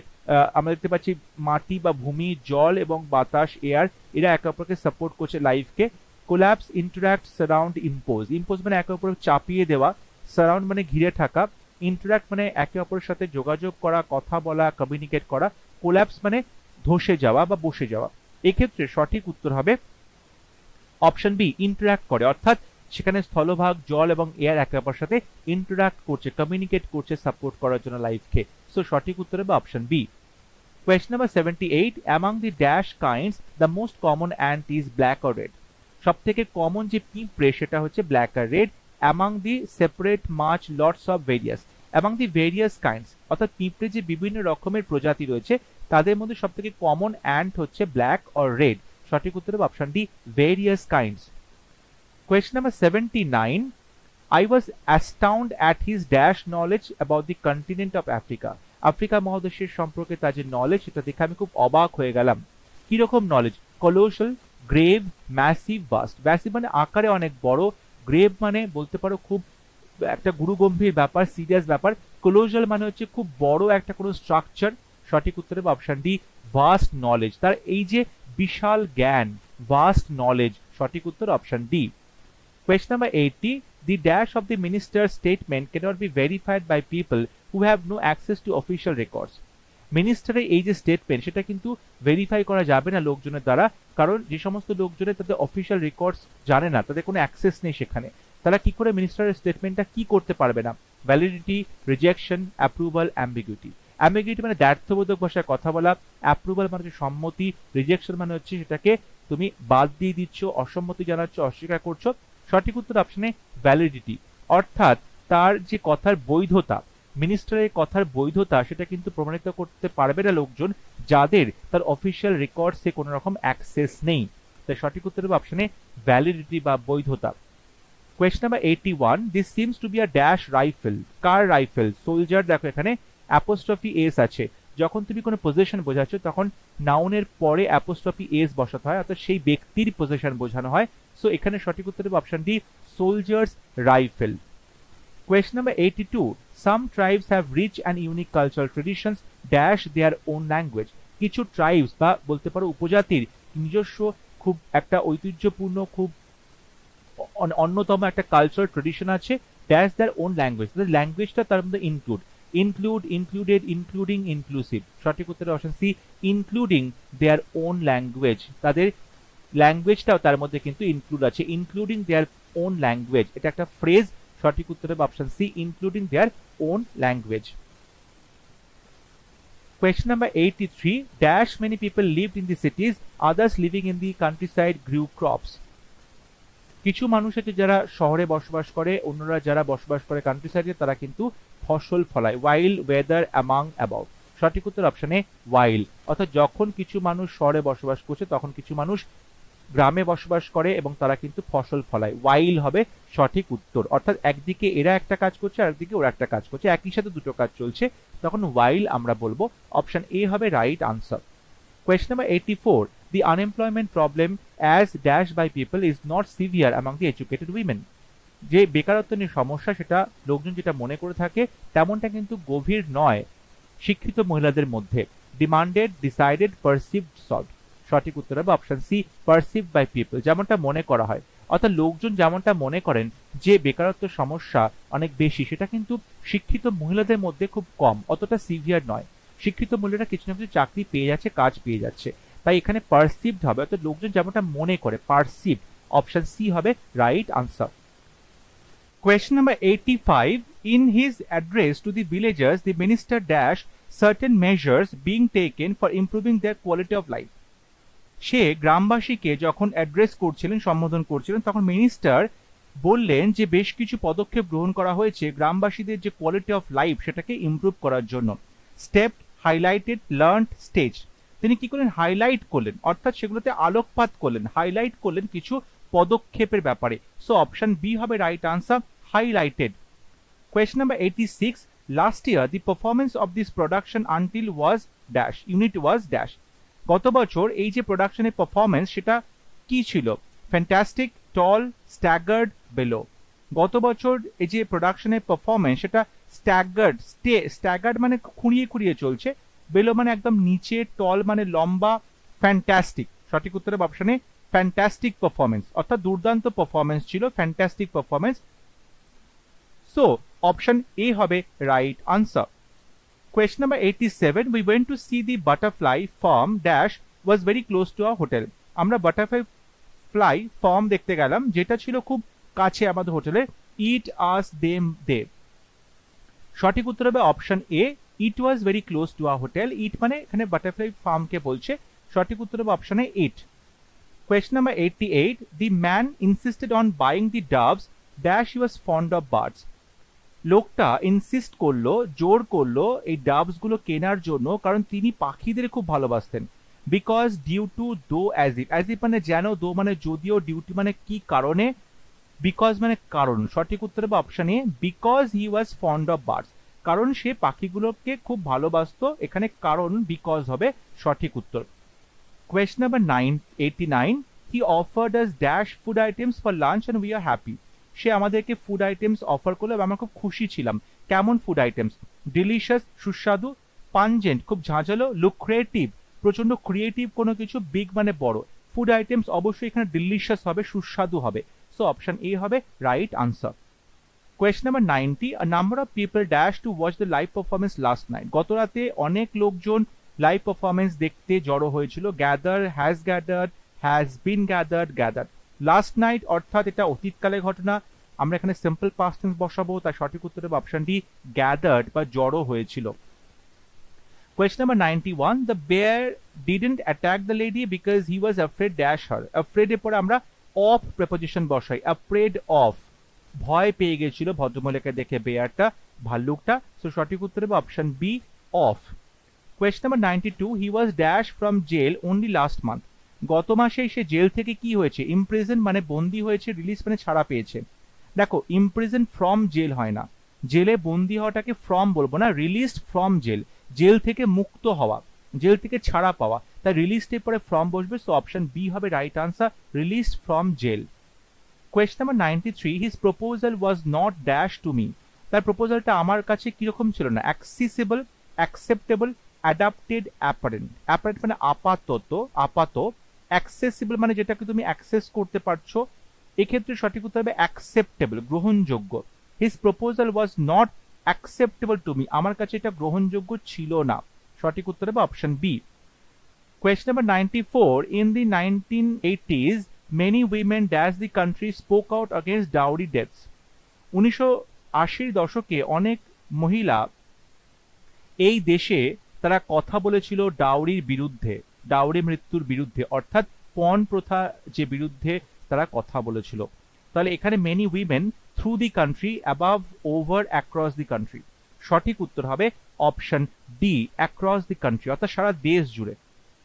আমরা দেখতে পাচ্ছি মাটি বা ভূমি জল এবং বাতাস এয়ার এরা একে অপরকে সাপোর্ট করে লাইফকে। Collapse interact surround impose impose মানে একে অপরকে চাপিয়ে দেওয়া সারাউন্ড মানে ঘিরে থাকা। ইন্টারাক্ট মানে একে অপরের সাথে যোগাযোগ করা কথা বলা কমিউনিকেট করা কোল্যাপস মানে ধসে যাওয়া বা বসে যাওয়া এক্ষেত্রে সঠিক উত্তর হবে অপশন বি ইন্টারাক্ট করে অর্থাৎ সেখানে স্থলভাগ জল এবং এয়ার একে অপরের সাথে ইন্টারাক্ট করছে কমিউনিকেট করছে সাপোর্ট করার জন্য লাইফকে সো সঠিক উত্তর হবে option B question number seventy eight among the dash kinds the most common ant is black আর রেড সব থেকে কমন যে পিঁপড়ে সেটা হচ্ছে ব্ল্যাক আর রেড অ্যামাং দি সেপারেট মাছ লটস অফ ভেরিয়াস এবং দি ভেরিয়াস কাইন্ডস অর্থাৎ পিঁপড়ে যে বিভিন্ন রকমের প্রজাতি রয়েছে তাদের মধ্যে সব থেকে কমন অ্যান্ট হচ্ছে ব্ল্যাক অর রেড সঠিক উত্তর হবে option D various kinds question number seventy nine I was astound at his dash knowledge about the continent of Africa Africa মহাদেশের সম্পর্কে তার যে নলেজ সেটা দেখে আমি খুব অবাক হয়ে গেলাম কিরকম knowledge colossal grave massive vast massive মানে আকারে অনেক বড় গ্রেভ মানে বলতে পারো খুব একটা গুরু গম্ভীর ব্যাপার সিরিয়াস ব্যাপার কোলোজাল মানে হচ্ছে খুব বড় একটা কোনো স্ট্রাকচার সঠিক উত্তরে অপশন ডি ভাস্ট নলেজ তার এই যে বিশাল জ্ঞান ভাস্ট নলেজ সঠিক উত্তর option D question number eighty the dash of the minister statement can not be verified by people who have no access to official records মিনিস্টারের এই যে স্টেটমেন্ট সেটা কিন্তু ভেরিফাই করা যাবে না লোকজনের দ্বারা কারণ যে সমস্ত লোকজনের তাদের অফিসিয়াল রেকর্ডস জানে না তাদের কোনো অ্যাক্সেস নেই সেখানে তারা কি করে মিনিস্টারের স্টেটমেন্টটা কি করতে পারবে না validity rejection approval ambiguity ambiguity মানে দ্ব্যর্থবোধক ভাষায় কথা বলা অ্যাপ্রুভাল মানে হচ্ছে সম্মতি রিজেকশন মানে হচ্ছে সেটাকে তুমি বাদ দিয়ে দিচ্ছ অসম্মতি জানাচ্ছ অস্বীকার করছো সঠিক উত্তর অপশনে ভ্যালিডিটি অর্থাৎ তার যে কথার বৈধতা মিনিস্টারের কথার বৈধতা সেটা কিন্তু প্রমাণিত করতে পারবে না লোকজন যাদের তার অফিসিয়াল রেকর্ডসে কোনো রকম অ্যাক্সেস নেই তাই সঠিক উত্তর হবে অপশনে ভ্যালিডিটি বা বৈধতা question number eighty one this seems to be a dash rifle car rifle soldier দেখো এখানে অ্যাপোস্ট্রফি এস আছে যখন তুমি কোনো পজিশন বোঝাচ্ছ তখন নাউনের পরে অ্যাপোস্ট্রফি এস বসাতে হয় অর্থাৎ সেই ব্যক্তির পজিশন বোঝানো হয় সো এখানে সঠিক উত্তর দেবো option D soldiers rifle question number eighty two some tribes have rich and unique cultural traditions dash their own language কিছু ট্রাইবস বা বলতে পারো উপজাতির নিজস্ব খুব একটা ঐতিহ্যপূর্ণ খুব অন্যতম একটা কালচার ট্রেডিশন আছে দ্যাটস দ্যার ওন ল্যাঙ্গুয়েজ ল্যাঙ্গুয়েজটা তার মধ্যে include include included including inclusive সঠিক উত্তরে option C including their own language তাদের ল্যাঙ্গুয়েজটাও তার মধ্যে কিন্তু ইনক্লুড আছে ইনক্লুডিং দেয়ার ওন ল্যাঙ্গুয়েজ এটা একটা ফ্রেজ সঠিক উত্তরে option C including their own language Question number 83 Dash many people lived in the cities, others living in the countryside grew crops কিছু মানুষ আছে যারা শহরে বসবাস করে অন্যরা যারা বসবাস করে কান্ট্রি সাইডে তারা কিন্তু ফসল ফলায় ওয়াইল্ড ওয়েদার অ্যামাং অ্যাবাউট সঠিক উত্তর অপশানে ওয়াইল্ড অর্থাৎ যখন কিছু মানুষ শহরে বসবাস করছে তখন কিছু মানুষ গ্রামে বসবাস করে এবং তারা কিন্তু ফসল ফলায় ওয়াইল হবে সঠিক উত্তর অর্থাৎ একদিকে এরা একটা কাজ করছে আরেকদিকে ওরা একটা কাজ করছে একই সাথে দুটো কাজ চলছে তখন ওয়াইল আমরা বলবো অপশন এ হবে right answer question number eighty four the unemployment problem as dashed by people is not severe among the educated women যে বেকারত্ব নিয়ে সমস্যা সেটা লোকজন যেটা মনে করে থাকে তেমনটা কিন্তু গভীর নয় শিক্ষিত মহিলাদের মধ্যে ডিমান্ডেড ডিসাইডেড পারসিভড সল্ট সঠিক উত্তর হবে option C perceive by people যেমনটা মনে করা হয় অর্থাৎ লোকজন যেমনটা মনে করেন যে বেকারত্ব সমস্যা অনেক বেশি সেটা কিন্তু শিক্ষিত মহিলাদের মধ্যে খুব কম অতটা সিভিয়ার নয় শিক্ষিত মহিলারা কিছু না কিছু চাকরি পেয়ে যাচ্ছে কাজ পেয়ে যাচ্ছে তাই এখানে পারসিভড হবে অর্থাৎ লোকজন যেমনটা মনে করে পারসিভড অপশন সি হবে right answer question number eighty five in his address to the villagers the minister dash certain measures being taken for improving their quality of life সে গ্রামবাসীকে যখন অ্যাড্রেস করছিলেন সম্বোধন করছিলেন তখন মিনিস্টার বললেন যে বেশ কিছু পদক্ষেপ গ্রহণ করা হয়েছে গ্রামবাসীদের যে কোয়ালিটি অফ লাইফ সেটাকে ইম্প্রুভ করার জন্য স্টেপ হাইলাইটেড লার্ন স্টেজ তিনি কি করলেন হাইলাইট করলেন অর্থাৎ সেগুলোতে আলোকপাত করলেন হাইলাইট করলেন কিছু পদক্ষেপের ব্যাপারে সো অপশন বি হবে right answer highlighted question number eighty six last year the performance of this production until was dash unit was dash গত বছর এই যে প্রোডাকশনের পারফরমেন্স সেটা কি ছিল ফ্যান্টাস্টিক টল স্ট্যাগার্ড বেলো গত বছর এই যে প্রোডাকশনের পারফরমেন্স সেটা স্ট্যাগার্ড স্টে স্ট্যাগার্ড মানে খুঁড়িয়ে খুঁড়িয়ে চলছে বেলো মানে একদম নিচে টল মানে লম্বা ফ্যান্টাস্টিক সঠিক উত্তরে অপশানে ফ্যান্টাস্টিক পারফরমেন্স অর্থাৎ দুর্দান্ত পারফরমেন্স ছিল fantastic performance so option A হবে right answer number number seven we went to see the butterfly farm dash was very close to our hotel আমরা বাটারফ্লাই ফ্লাই ফার্ম দেখতে গেলাম যেটা ছিল খুব কাছে আমাদের হোটেলে ইট আস দেম দে সঠিক উত্তর হবে option A it was very close to a hotel it মানে এখানে বাটারফ্লাই ফার্মকে বলছে সঠিক উত্তর হবে অপশনে it question number eighty eight the man insisted on buying the doves dash he was fond of birds লোকটা ইনসিস্ট করলো জোর করলো এই ডাবসগুলো কেনার জন্য কারণ তিনি পাখিদের খুব ভালোবাসতেন because due to though as if as if মানে যেন দো মানে যদিও ডিউটি মানে কি কারণে বিকজ মানে কারণ সঠিক উত্তর হবে option A because he was fond of birds কারণ সে পাখিগুলোকে খুব ভালোবাসত এখানে কারণ বিকজ হবে সঠিক উত্তর question number nine eighty nine he offer does dash food items for lunch and we are happy সে আমাদেরকে ফুড আইটেমস অফার করলো এবং আমরা খুব খুশি ছিলাম কেমন ফুড আইটেমস ডিলিশিয়াস সুস্বাদু পাঞ্জেন্ট খুব ঝাঁঝালো লুক্রিয়েটিভ প্রচন্ড ক্রিয়েটিভ কোনো কিছু বিগ মানে বড় ফুড আইটেমস অবশ্যই এখানে ডিলিশিয়াস হবে সুস্বাদু হবে সো অপশন এ হবে right answer question number ninety number of people dash to watch the live performance last night গত রাতে অনেক লোকজন লাইভ পারফরমেন্স দেখতে জড়ো হয়েছিল gather has gather has been gather gather last night অর্থাৎ এটা অতীতকালের ঘটনা আমরা এখানে সিম্পল পাস্টেন্স বসাবো তার সঠিক উত্তর হবে অপশনটি গ্যাদার্ড বা জড়ো হয়েছিল question number ninety one the bear didn't attack the lady because he was afraid dash her অ্যাফ্রেডের পরে আমরা অফ প্রেপোজিশন বসাই অ্যাফ্রেড অফ ভয় পেয়ে গেছিল ভদ্রমহিলাকে দেখে বেয়ারটা ভাল্লুকটা সো সঠিক উত্তর হবে option B of question number ninety two he was dash from jail only last month গত মাসেই সে জেল থেকে কি হয়েছে ইমপ্রেজেন্ট মানে বন্দি হয়েছে রিলিজ মানে ছাড়া পেয়েছে দেখো ইমপ্রেজেন্ট ফ্রম জেল হয় না জেলে বন্দি হওয়াটাকে ফ্রম বলবো না রিলিজ ফ্রম জেল জেল থেকে মুক্ত হওয়া জেল থেকে ছাড়া পাওয়া তাই রিলিজডের পরে ফ্রম বসবে সো অপশন বি হবে right answer release from jail question number ninety three his proposal was not dash to me তার প্রপোজালটা আমার কাছে কীরকম ছিল না accessible acceptable adapted apparent apparent মানে আপাতত আপাত অ্যাক্সেসিবল মানে যেটাকে তুমি অ্যাক্সেস করতে পারছো এক্ষেত্রে সঠিক উত্তর হবে অ্যাকসেপ্টেবল গ্রহণযোগ্য his proposal was not acceptable to me আমার কাছে এটা গ্রহণযোগ্য ছিল না সঠিক উত্তর হবে option B question number ninety four in the nineteen eighties many women dash the country spoke out against dowry debts. উনিশশো আশির দশকে অনেক মহিলা এই দেশে তারা কথা বলেছিল ডাউরির বিরুদ্ধে ডাউরি মৃত্যুর বিরুদ্ধে অর্থাৎ পণ প্রথা যে বিরুদ্ধে তারা কথা বলেছিল তাহলে এখানে many women through the country above over across the country সঠিক উত্তর হবে option D across the country অর্থাৎ সারা দেশ জুড়ে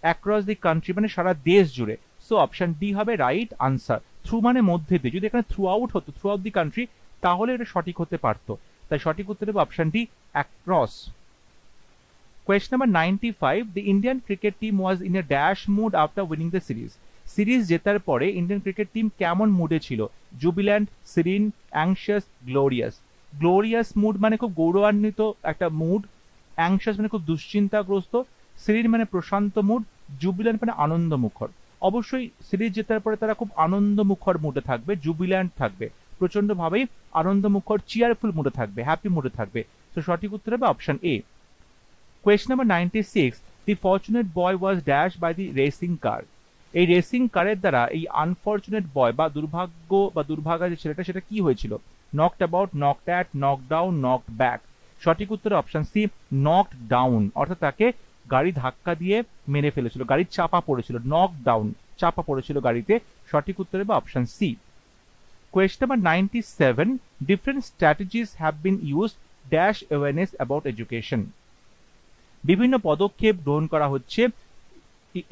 অ্যাক্রস দি কান্ট্রি মানে সারা দেশ জুড়ে সো অপশন ডি হবে রাইট আনসার থ্রু মানে মধ্যে দিয়ে যদি এখানে থ্রু আউট হতো থ্রু আউট দি কান্ট্রি তাহলে এটা সঠিক হতে পারতো তাই সঠিক উত্তর হবে option D across question number ninety five the Indian cricket team was in a dash mood after winning the series series জেতার পরে ইন্ডিয়ান ক্রিকেট টিম কেমন মুডে ছিল jubilant serene anxious glorious glorious mood মানে খুব গৌরবান্বিত একটা মুড অ্যাংশিয়াস মানে খুব দুশ্চিন্তাগ্রস্ত সিরিন মানে প্রশান্ত মুড জুবিল্যান্ড মানে আনন্দমুখর অবশ্যই সিরিজ জেতার পরে তারা খুব আনন্দমুখর মুডে থাকবে জুবিল্যান্ড থাকবে প্রচণ্ডভাবেই আনন্দমুখর চিয়ারফুল মুডে থাকবে হ্যাপি মুডে থাকবে তো সঠিক উত্তর হবে option A question number ninety six the fortunate boy was dash by the racing car এই রেসিং কারের দ্বারা এই আনফর্চুনেট বয় বা দুর্ভাগ্য বা দুর্ভাগা যে ছেলেটা সেটা কি হয়েছিল knocked about knocked at knock down knock back সঠিক উত্তর অপশন সি নক ডাউন অর্থাৎ তাকে গাড়ি ধাক্কা দিয়ে মেরে ফেলেছিল গাড়ির চাপা পড়েছিল নক ডাউন চাপা পড়েছিল গাড়িতে সঠিক উত্তর হবে option C question number ninety seven different strategies have been use dash awareness about education বিভিন্ন পদক্ষেপ গ্রহণ করা হচ্ছে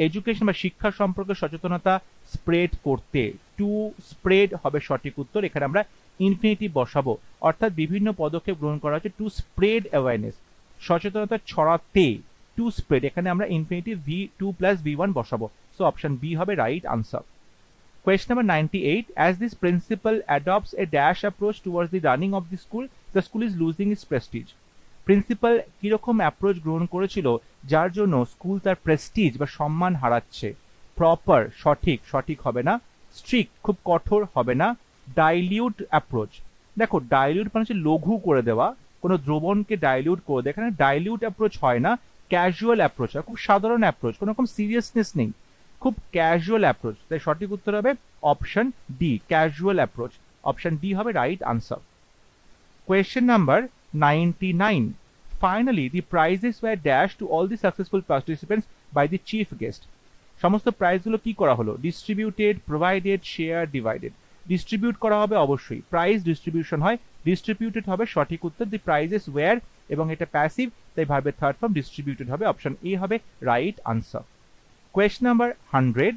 এডুকেশন বা শিক্ষা সম্পর্কে সচেতনতা স্প্রেড করতে টু স্প্রেড হবে সঠিক উত্তর এখানে আমরা ইনফিনিটি বসাবো অর্থাৎ বিভিন্ন পদক্ষেপ গ্রহণ করা হচ্ছে টু স্প্রেড অ্যাওয়ারনেস সচেতনতা ছড়াতে টু স্প্রেড এখানে আমরা infinity V to plus V one বসাবো সো অপশন বি হবে right answer number ninety eight as this principal adopts a dash approach towards the running of the school the school is losing its prestige principal কিরকম অ্যাপ্রোচ গ্রহণ করেছিল যার জন্য স্কুল তার প্রেস্টিজ বা সম্মান হারাচ্ছে প্রপার সঠিক সঠিক হবে না স্ট্রিক খুব কঠোর হবে না ডাইলিউট অ্যাপ্রোচ দেখো ডাইলিউট মানে হচ্ছে লঘু করে দেওয়া কোনো দ্রবণকে ডাইলিউট করে দেয় এখানে ডাইলিউট অ্যাপ্রোচ হয় না ক্যাজুয়াল অ্যাপ্রোচ আর খুব সাধারণ অ্যাপ্রোচ কোনো রকম সিরিয়াসনেস নেই খুব ক্যাজুয়াল অ্যাপ্রোচ তাই সঠিক উত্তর হবে option D casual approach option D হবে right answer question number ninety nine finally the prizes were dash to all the successful participants by the chief guest সমস্ত প্রাইজগুলো কি করা হলো distributed provided share divided distribute করা হবে অবশ্যই প্রাইস ডিস্ট্রিবিউশন হয় ডিস্ট্রিবিউটেড হবে সঠিক উত্তর দি প্রাইজেস ওয়ার এবং এটা প্যাসিভ তাই ভার্বের থার্ড ফর্ম ডিস্ট্রিবিউটেড হবে অপশন এ হবে right answer question number hundred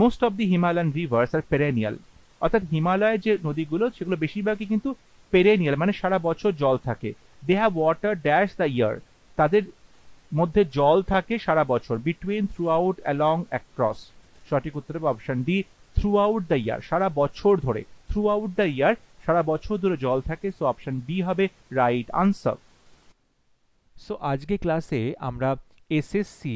most of the Himalayan rivers are perennial অর্থাৎ হিমালয়ের যে নদীগুলো সেগুলো বেশিরভাগই কিন্তু পেরেনিয়াল মানে সারা বছর জল থাকে they have water dash the year তাদের মধ্যে জল থাকে সারা বছর between throughout along across সঠিক উত্তর হবে option D throughout the year সারা বছর ধরে থ্রু আউট দ্য ইয়ার সারা বছর ধরে জল থাকে সো অপশন বি হবে রাইট আনসার সো আজকে ক্লাসে আমরা এসএসসি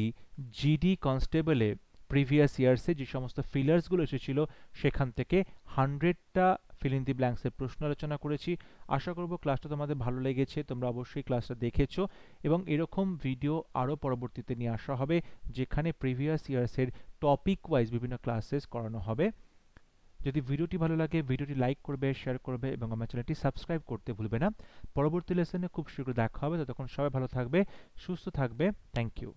জিডি কনস্টেবলে প্রিভিয়াস ইয়ার্সে যে সমস্ত ফিলার্সগুলো এসেছিল সেখান থেকে হান্ড্রেডটা ফিল ইন দি ব্ল্যাঙ্কসের প্রশ্ন আলোচনা করেছি আশা করব ক্লাসটা তোমাদের ভালো লেগেছে তোমরা অবশ্যই ক্লাসটা দেখেছো এবং এরকম ভিডিও আরও পরবর্তীতে নিয়ে আসা হবে যেখানে প্রিভিয়াস ইয়ার্সের টপিক ওয়াইজ বিভিন্ন ক্লাসেস করানো হবে যদি ভিডিওটি ভালো লাগে ভিডিওটি লাইক করবে শেয়ার করবে এবং আমার চ্যানেলটি সাবস্ক্রাইব করতে ভুলবে না পরবর্তী লেসনে খুব শীঘ্র দেখা হবে ততক্ষণ সবাই ভালো থাকবে সুস্থ থাকবে থ্যাংক ইউ